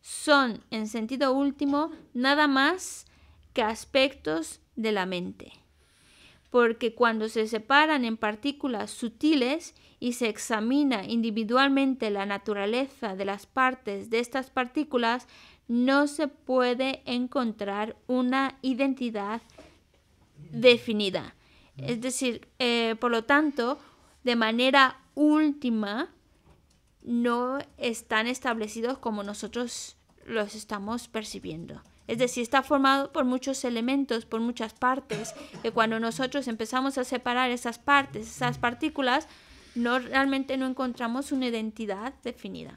son, en sentido último, nada más que aspectos de la mente. Porque cuando se separan en partículas sutiles y se examina individualmente la naturaleza de las partes de estas partículas, no se puede encontrar una identidad definida es decir, eh, por lo tanto, de manera última, no están establecidos como nosotros los estamos percibiendo. Es decir, está formado por muchos elementos, por muchas partes, que cuando nosotros empezamos a separar esas partes, esas partículas, no realmente no encontramos una identidad definida.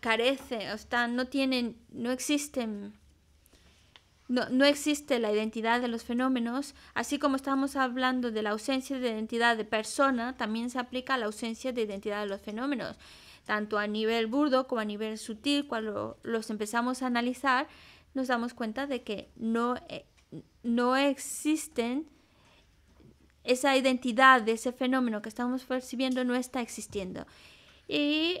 carece, o está, no tienen, no existen, no, existe la identidad de los fenómenos, así como estamos hablando de la ausencia de identidad de persona, también se aplica a la ausencia de identidad de los fenómenos, tanto a nivel burdo como a nivel sutil, cuando los empezamos a analizar, nos damos cuenta de que no, eh, no existen esa identidad de ese fenómeno que estamos percibiendo no está existiendo. Y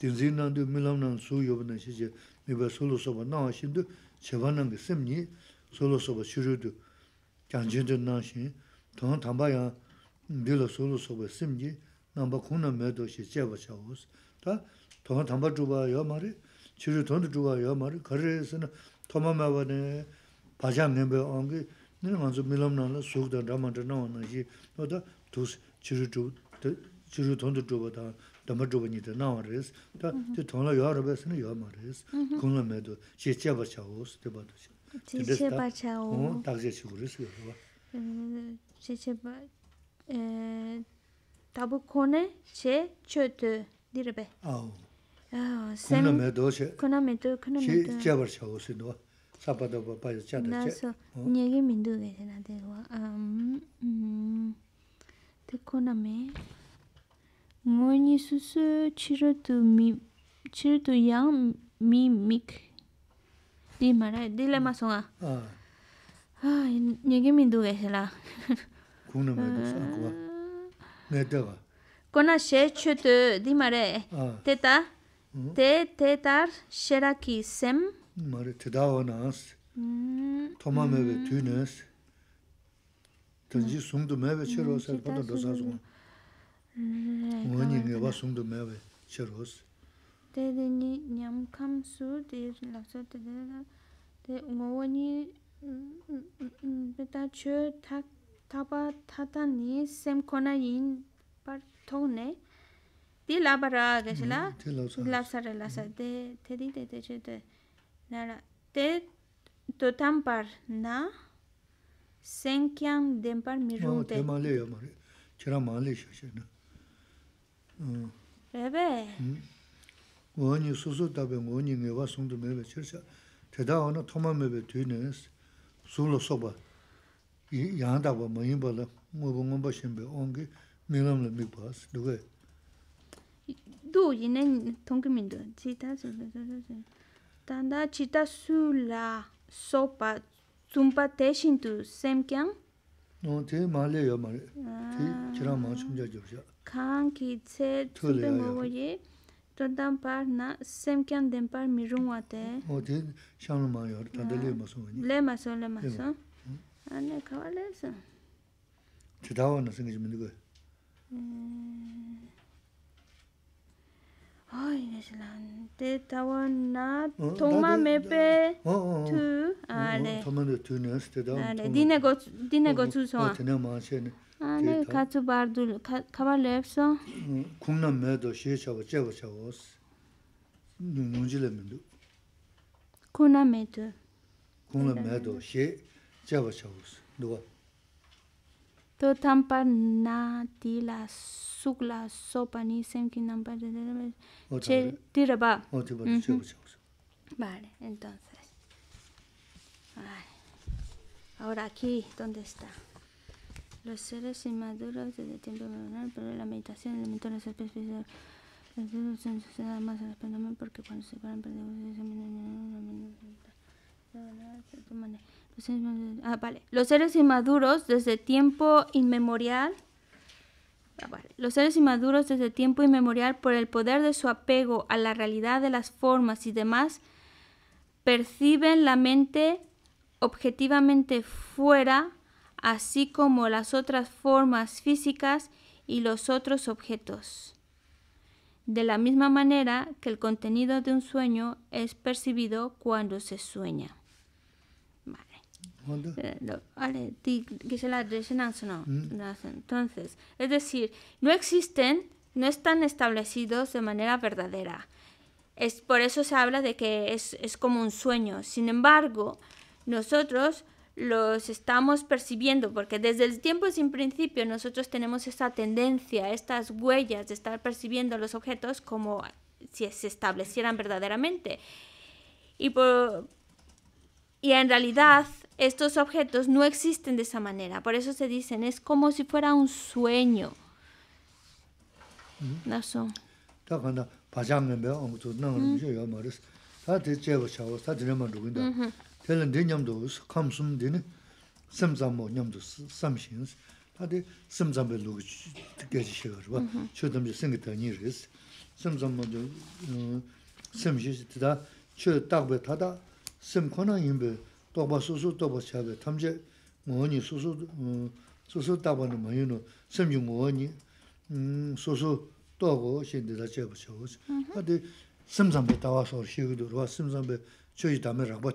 dīngzīng nāng dī mīlāṃ nāng sū yobu nāng shī chī mī bā sū lō sōpa nāng shīn dī chabā nāng kī sīm nī sū lō sōpa shūrū dī kāng chīn dī nāng shīn tōng tāng bā yāng dī lā sū lō sōpa sīm nī nāng khūna mē dō shī chē bā sī nē nī nā wā Dāma dhūpañi tā nāwa rēs, tā tī tōna yuha rēs nī yuha mā rēs, kūna mē dō, chē chē bā chā wōs, tī bā dō shē. Chē chē bā chā wō. Ṭāg chē chī gō rēs yuha rō bā. Chē chē bā. chē tū Ā wū. mē mē mē Chē chē chā Sā pa chā chē. Nā sō, ngoni su su chiru tu mi chiru tu yang mi mik di mara di le songa ha nyege mi du ge hela kuna kona she chu di mara te te te sem mara toma tanji — Ё Hudsonme или? — X mewe, x bana wo x. — Tei nei ngi Jam bura komu Radiya Shidhata l offeropoulom n Innaga parte. — Tei ba— — de ma' 베베 원이 수수답에 원이 내가 송도 메베 철사 대다오는 토마메베 되네스 술로 소바 이 야다고 뭐임벌 뭐봉은 버심베 온게 메람을 미바스 누가 도 이네 통금인도 지다스 베베베 단다 소파 춤파테신투 샘캥 노테 말레요 말레 티 지라마 춤자죠 kāng kī tsē tsūpe ngōgō yī tōntaṁ pār na sēm kiān dēm pār mī rūng wā tē o tē shāng mā yō rō lē mā sō wā lē mā sō, lē mā kawā lē tē jī mī nē tē tōng mā mē pē tū tōng mā tū nē sō tē tōng mā gō tsū āne kātū 바르두 카발레프소 lēp sō? kūnā mēdō shē chāpā chāpā chāpā sō, nōn jīlē mēdō. kūnā mēdō. kūnā mēdō shē chāpā chāpā sō, dōgā. tō tāmpā nā tīlā sūklā sōpā Los seres inmaduros desde tiempo inmemorial pero la meditación el mentor especies de los seres más al fenómeno porque cuando se paran perdemos Ah, vale. Los seres inmaduros desde tiempo inmemorial Ah, vale. Los seres inmaduros desde tiempo inmemorial, por el poder de su apego a la realidad de las formas y demás, perciben la mente objetivamente fuera así como las otras formas físicas y los otros objetos. De la misma manera que el contenido de un sueño es percibido cuando se sueña. Entonces, es decir, no existen, no están establecidos de manera verdadera. Es, por eso se habla de que es, es como un sueño. Sin embargo, nosotros los estamos percibiendo, porque desde el tiempo sin principio nosotros tenemos esta tendencia, estas huellas de estar percibiendo los objetos como si se establecieran verdaderamente. Y, por, y en realidad estos objetos no existen de esa manera, por eso se dicen, es como si fuera un sueño. Mm-hmm. Tēlēn dē nyamdō sō, kām sōm dē nē, sēm zāmbō nyamdō sō, sēm shīng sō, tā dē sēm zāmbē lō gāchī shē gā rwa, mm-hmm. chō tam jī sēng tā nī rī sō, sēm zāmbō dō, sēm shī sō, tī tā chō tāq bē tā tā, sēm khuā nā yīm bē, tam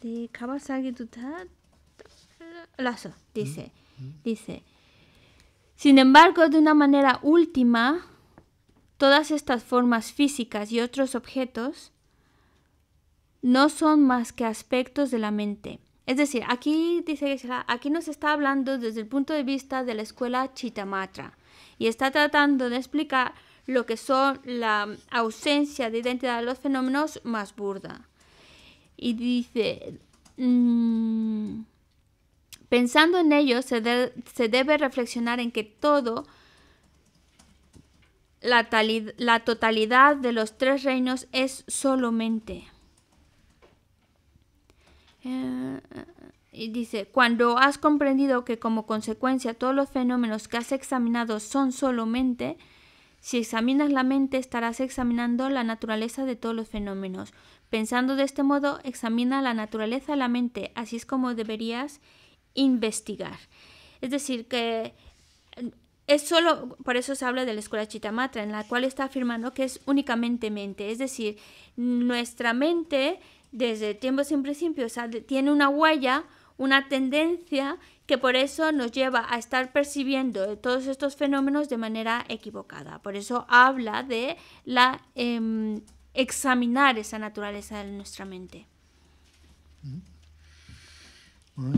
de este, Lazo, dice, ¿Mm? ¿Mm? dice, sin embargo, de una manera última, todas estas formas físicas y otros objetos no son más que aspectos de la mente. Es decir, aquí dice aquí nos está hablando desde el punto de vista de la escuela Chitamatra y está tratando de explicar lo que son la ausencia de identidad de los fenómenos más burda y dice, mm, pensando en ello, se, debe reflexionar en que todo, la, totalidad de los tres reinos es solamente. Eh, y dice, cuando has comprendido que como consecuencia todos los fenómenos que has examinado son solamente, si examinas la mente estarás examinando la naturaleza de todos los fenómenos. Pensando de este modo, examina la naturaleza de la mente, así es como deberías investigar. Es decir, que eh, es solo, por eso se habla de la escuela Chitamatra, en la cual está afirmando que es únicamente mente, es decir, nuestra mente desde tiempos sin principio tiene una huella, una tendencia que por eso nos lleva a estar percibiendo todos estos fenómenos de manera equivocada. Por eso habla de la... Em, examinar esa naturaleza de nuestra mente. Mm.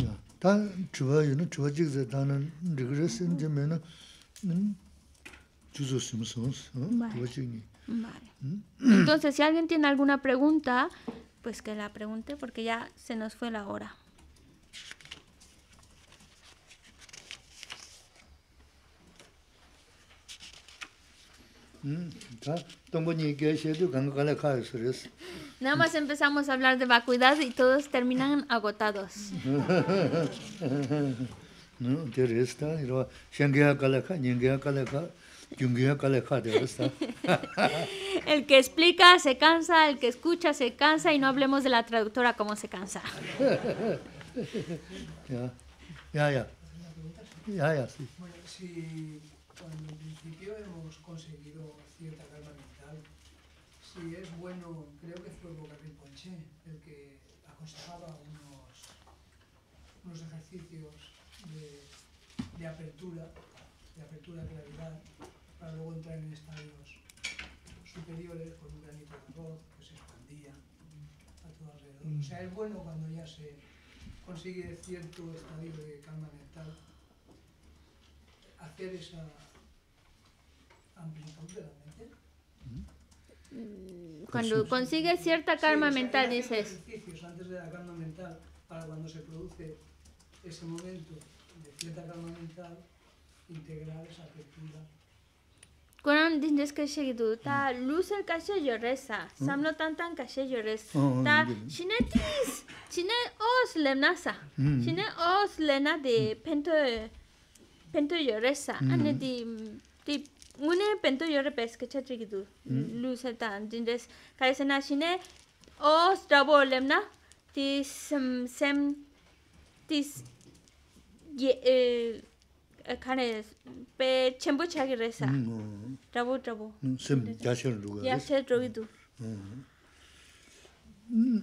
Entonces, si alguien tiene alguna pregunta, pues que la pregunte porque ya se nos fue la hora. Nada más empezamos a hablar de vacuidad y todos terminan agotados. el que explica se cansa, el que escucha se cansa y no hablemos de la traductora cómo se cansa. Ya, ya, ya. Ya, en principio hemos conseguido cierta calma mental. si es bueno, creo que fue Boca Ponché el que aconsejaba unos, ejercicios de, de apertura, de apertura a claridad, para luego entrar en estadios superiores con un granito de arroz que se expandía a todo alrededor. O sea, es bueno cuando ya se consigue cierto estadio de calma mental hacer esa, amplitud de la mente. Mm, cuando consigues cierta calma sí, mental, dices. ejercicios antes de la calma mental, para cuando se produce ese momento de cierta calma mental, integrar esa apertura. Kuran que kashe gitu, ta mm. lusel kashe yoresa, mm. samlo tantan kashe yoresa, oh, ta shine tis, os lemnasa, shine os lena de pento, pento yoresa, ane di, di ngune pento yore peske chatri gidu hmm. lu seta dindes kare sena shine o stabo lemna tis mm, sem tis ye e, e, kane pe chembo chagi resa trabo hmm, hmm,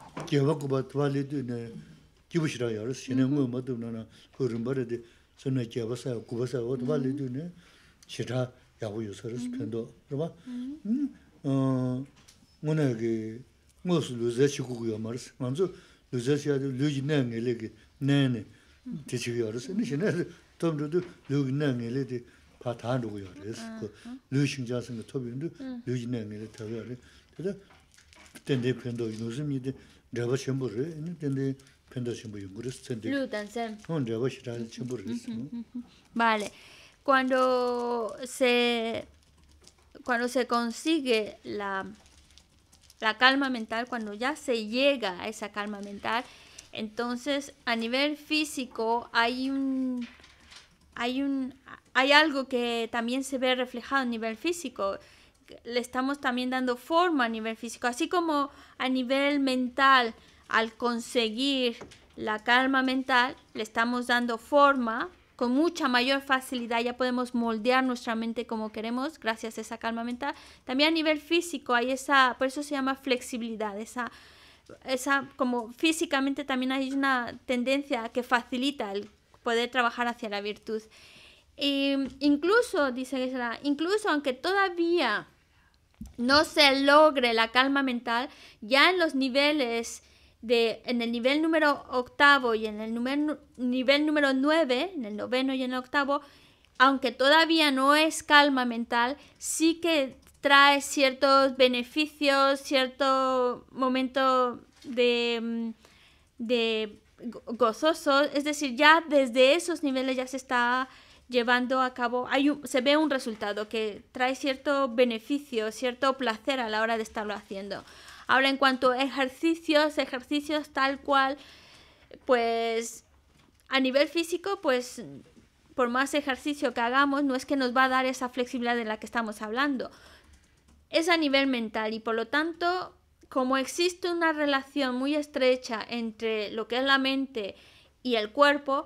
gyewa kubwa tuwa li tu ina jibu shira ya rasi, shina ngu ma tu nana kuurin bari di suna gyewa saya, kubwa saya wa tuwa li tu ina shira ya hu yu sa rasi mm-hmm. pendo, raba mm-hmm. mm-hmm. uh, ngu na yagi, ngu su lu za shi kuku ya ma rasi, ngan tu tada Oh, mm-hmm, mm-hmm. Vale. Cuando se, cuando se consigue la, la calma mental, cuando ya se llega a esa calma mental, entonces a nivel físico hay un, hay un, hay algo que también se ve reflejado a nivel físico le estamos también dando forma a nivel físico, así como a nivel mental, al conseguir la calma mental, le estamos dando forma con mucha mayor facilidad, ya podemos moldear nuestra mente como queremos gracias a esa calma mental. También a nivel físico hay esa, por eso se llama flexibilidad, esa, esa como físicamente también hay una tendencia que facilita el poder trabajar hacia la virtud. incluso, dice Isla, incluso aunque todavía no se logre la calma mental, ya en los niveles de, en el nivel número octavo y en el nivel número nueve, en el noveno y en el octavo, aunque todavía no es calma mental, sí que trae ciertos beneficios, cierto momento de, de gozoso, es decir, ya desde esos niveles ya se está llevando a cabo, se ve un resultado que trae cierto beneficio, cierto placer a la hora de estarlo haciendo. Ahora en cuanto a ejercicios, ejercicios tal cual, pues a nivel físico, pues por más ejercicio que hagamos, no es que nos va a dar esa flexibilidad de la que estamos hablando. Es a nivel mental y por lo tanto, como existe una relación muy estrecha entre lo que es la mente y el cuerpo,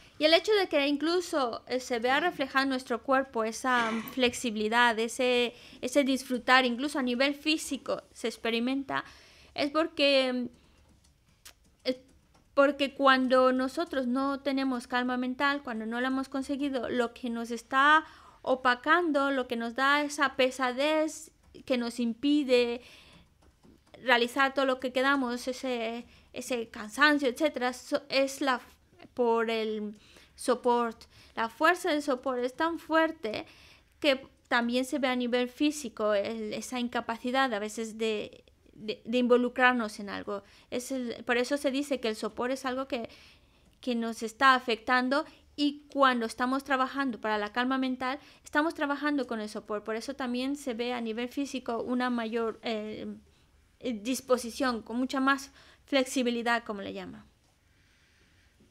Y el hecho de que incluso eh, se vea reflejado en nuestro cuerpo esa flexibilidad, ese, ese disfrutar, incluso a nivel físico se experimenta, es porque, porque cuando nosotros no tenemos calma mental, cuando no la hemos conseguido, lo que nos está opacando, lo que nos da esa pesadez que nos impide realizar todo lo que quedamos, ese, ese cansancio, etc., es la por el soporte. La fuerza del soporte es tan fuerte que también se ve a nivel físico esa incapacidad a veces de, involucrarnos en algo. Es por eso se dice que el soporte es algo que, que nos está afectando y cuando estamos trabajando para la calma mental, estamos trabajando con el soporte. Por eso también se ve a nivel físico una mayor eh, disposición, con mucha más flexibilidad, como le llama.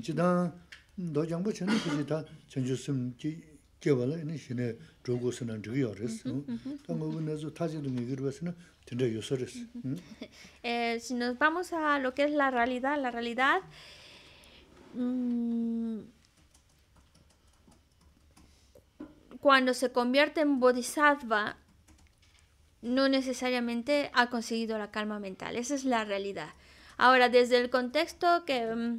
si nos vamos a lo que es la realidad, la realidad cuando se convierte en bodhisattva no necesariamente ha conseguido la calma mental. Esa es la realidad. Ahora, desde el contexto que mm,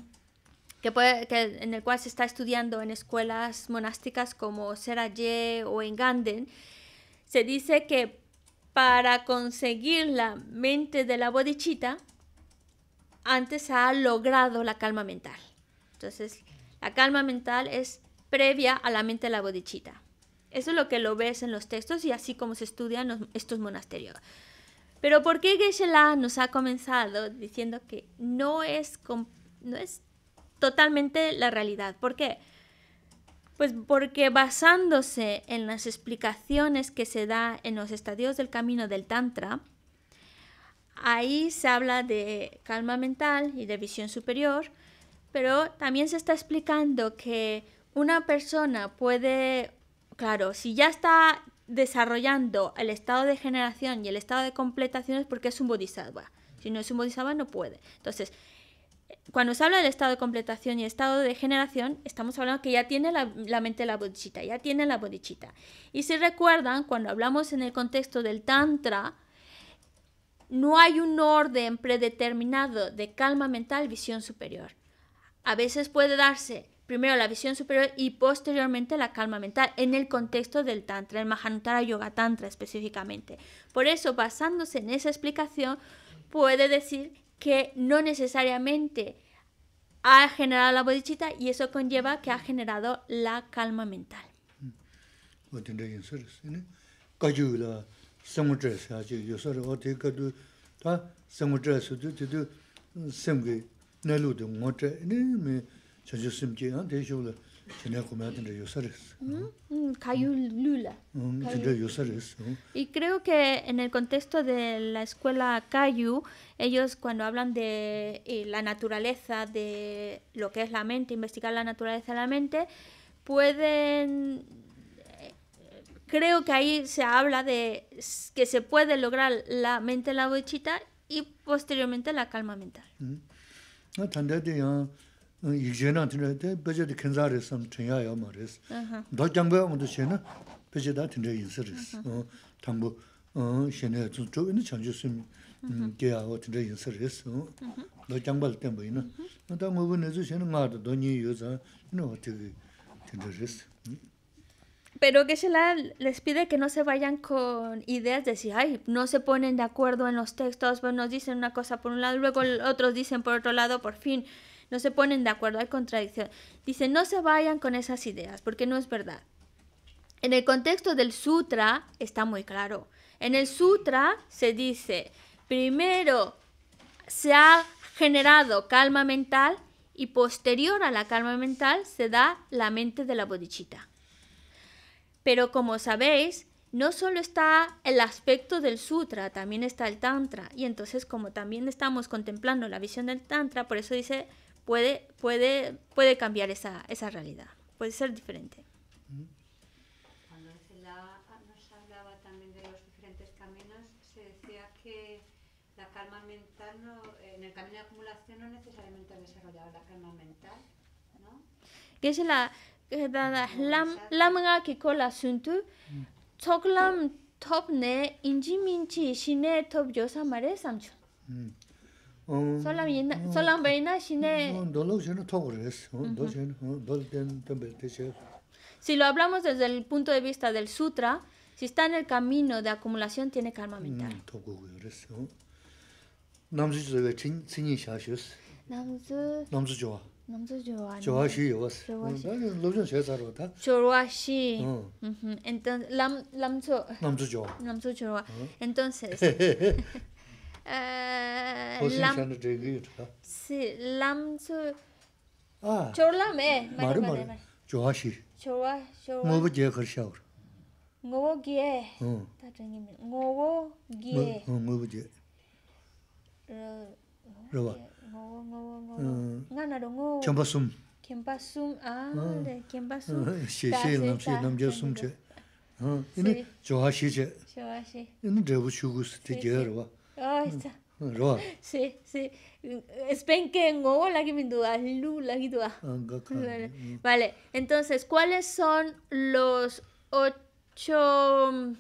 en el cual se está estudiando en escuelas monásticas como Seraye o en Ganden, se dice que para conseguir la mente de la bodichita, antes ha logrado la calma mental. Entonces, la calma mental es previa a la mente de la bodichita. Eso es lo que lo ves en los textos y así como se estudian estos monasterios. Pero ¿por qué Geshe-la nos ha comenzado diciendo que no es, no es totalmente la realidad. ¿Por qué? Pues porque basándose en las explicaciones que se da en los estadios del camino del Tantra, ahí se habla de calma mental y de visión superior, pero también se está explicando que una persona puede, claro, si ya está desarrollando el estado de generación y el estado de completación es porque es un bodhisattva. Si no es un bodhisattva no puede. Entonces, cuando se habla del estado de completación y estado de generación, estamos hablando que ya tiene la, mente la bodichita, ya tiene la bodichita. Y si recuerdan, cuando hablamos en el contexto del tantra, no hay un orden predeterminado de calma mental, visión superior. A veces puede darse primero la visión superior y posteriormente la calma mental en el contexto del Tantra, el Mahanuttara Yoga Tantra específicamente. Por eso, basándose en esa explicación, puede decir que no necesariamente ha generado la bodichita y eso conlleva que ha generado la calma mental. Mm. Y creo que en el contexto de la escuela Cayu, ellos cuando hablan de eh, la naturaleza, de lo que es la mente, investigar la naturaleza de la mente, pueden creo que ahí se habla de que se puede lograr la mente la bochita y posteriormente la calma mental. Pero que se la les pide que no se vayan con ideas de si ay, no se ponen de acuerdo en los textos, bueno nos dicen una cosa por un lado, luego otros dicen por otro lado, por fin no se ponen de acuerdo, hay contradicción. Dice, no se vayan con esas ideas, porque no es verdad. En el contexto del sutra está muy claro. En el sutra se dice, primero se ha generado calma mental y posterior a la calma mental se da la mente de la bodichita. Pero como sabéis, no solo está el aspecto del sutra, también está el tantra. Y entonces como también estamos contemplando la visión del tantra, por eso dice puede, puede, puede cambiar esa, esa realidad, puede ser diferente. Cuando Angela ah, nos hablaba también de los diferentes caminos, se decía que la calma mental, no, en el camino de acumulación no necesariamente ha desarrollado la calma mental, ¿no? Que es la... lam lamga ki la suntu choklam top ne injiminchi shine top yosa mare Solam yina, solam bayina shine... Dolog shino togores, Si lo hablamos desde el punto de vista del sutra, si está en el camino de acumulación, tiene calma mental. Namzu zewe tsinyi shashis. Namzu... Namzu jowa. Namzu jowa. Jowa shi yawas. Jowa shi. Lobzhan she zaro ta. Chorwa shi. Entonces, lam, lamzo... Namzu jowa. Namzu jowa. Entonces... lam si lam su chorla me mari mari chowa shi chowa chowa ngo ge khar sha ur ngo ge ta chang ni ngo ge ngo ge ngo ge ro ro nga na ro ngo chamba sum kemba sum a de kemba sum she she nam she nam je sum che ᱦᱮᱸ ᱤᱱᱤ está mm, mm, Sí, sí. que oh, ah, mm. Vale, entonces, ¿cuáles son los ocho...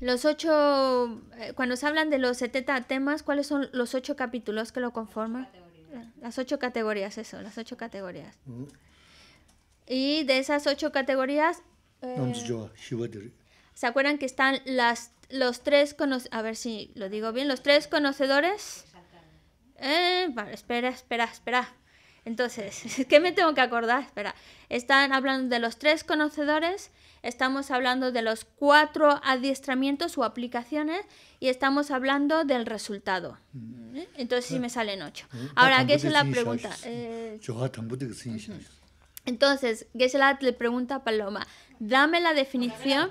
Los ocho... Eh, cuando se hablan de los 70 temas, ¿cuáles son los ocho capítulos que lo conforman? Las ocho categorías, eso, las ocho categorías. Y de esas ocho categorías... Eh, ¿Se acuerdan que están las los tres conocedores, a ver si lo digo bien, los tres conocedores. Eh, espera, espera, espera. Entonces, ¿qué me tengo que acordar? Espera, están hablando de los tres conocedores, estamos hablando de los cuatro adiestramientos o aplicaciones y estamos hablando del resultado. Mm. ¿Eh? Entonces sí me salen ocho. Mm. Ahora, ¿qué es la pregunta? Eh, ah, entonces, entonces, es la le pregunta Paloma, dame la definición.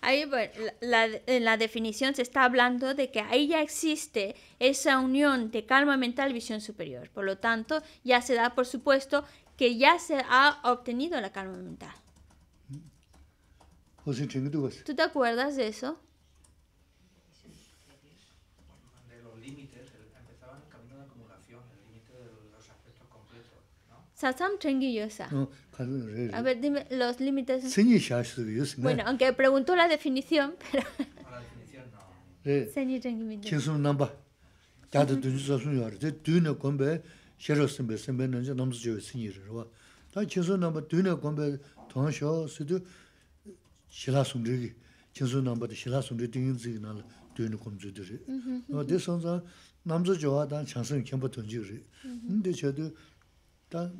Ahí pues, la, en la definición se está hablando de que ahí ya existe esa unión de calma mental y visión superior. Por lo tanto, ya se da por supuesto que ya se ha obtenido la calma mental. ¿Tú te acuerdas de eso? Satsang Trengi a ver, dime los límites. Bueno, aunque preguntó la definición, pero...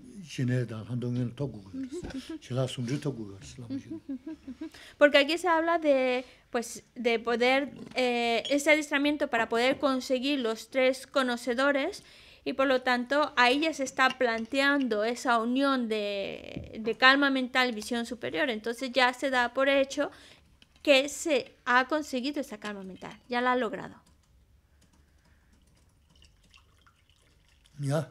porque aquí se habla de pues de poder eh, ese adiestramiento para poder conseguir los tres conocedores y por lo tanto ahí ya se está planteando esa unión de, de calma mental y visión superior entonces ya se da por hecho que se ha conseguido esa calma mental ya la ha logrado ya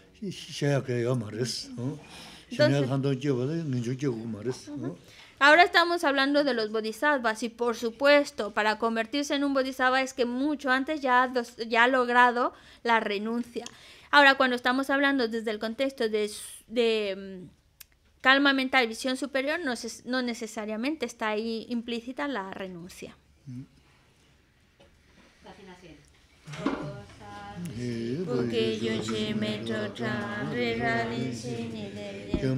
Entonces, ahora estamos hablando de los bodhisattvas y por supuesto, para convertirse en un bodhisattva es que mucho antes ya, ya ha logrado la renuncia. Ahora, cuando estamos hablando desde el contexto de, de mm, calma mental, visión superior, no, no necesariamente está ahí implícita la renuncia. Bukhe yunshi me to cha, re ra lin shi ni de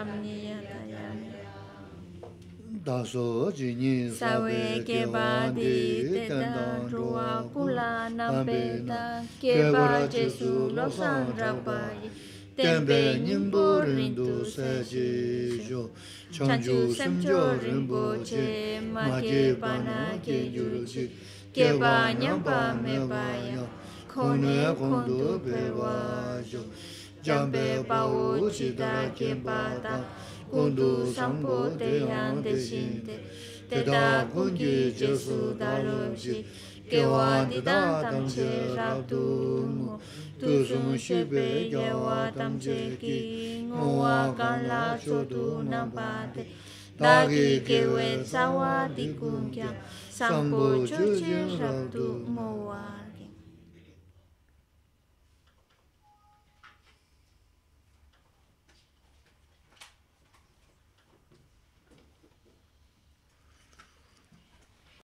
Tame sa 다소 지니 jīnī 게바디 kē pādī 쿠라 남베다 게바 nā pētā kē pā jē sūlō sā rā pāi tēmbē nīmbō rīntū sē jī jō chānyū sēm jō rīmbō jē mā ya kundu sampo te hyante shinte, te da kunji jesu daroji, kewa di da tamche raptu mo, tu sumu shipe tamche ki, mo kanla sotu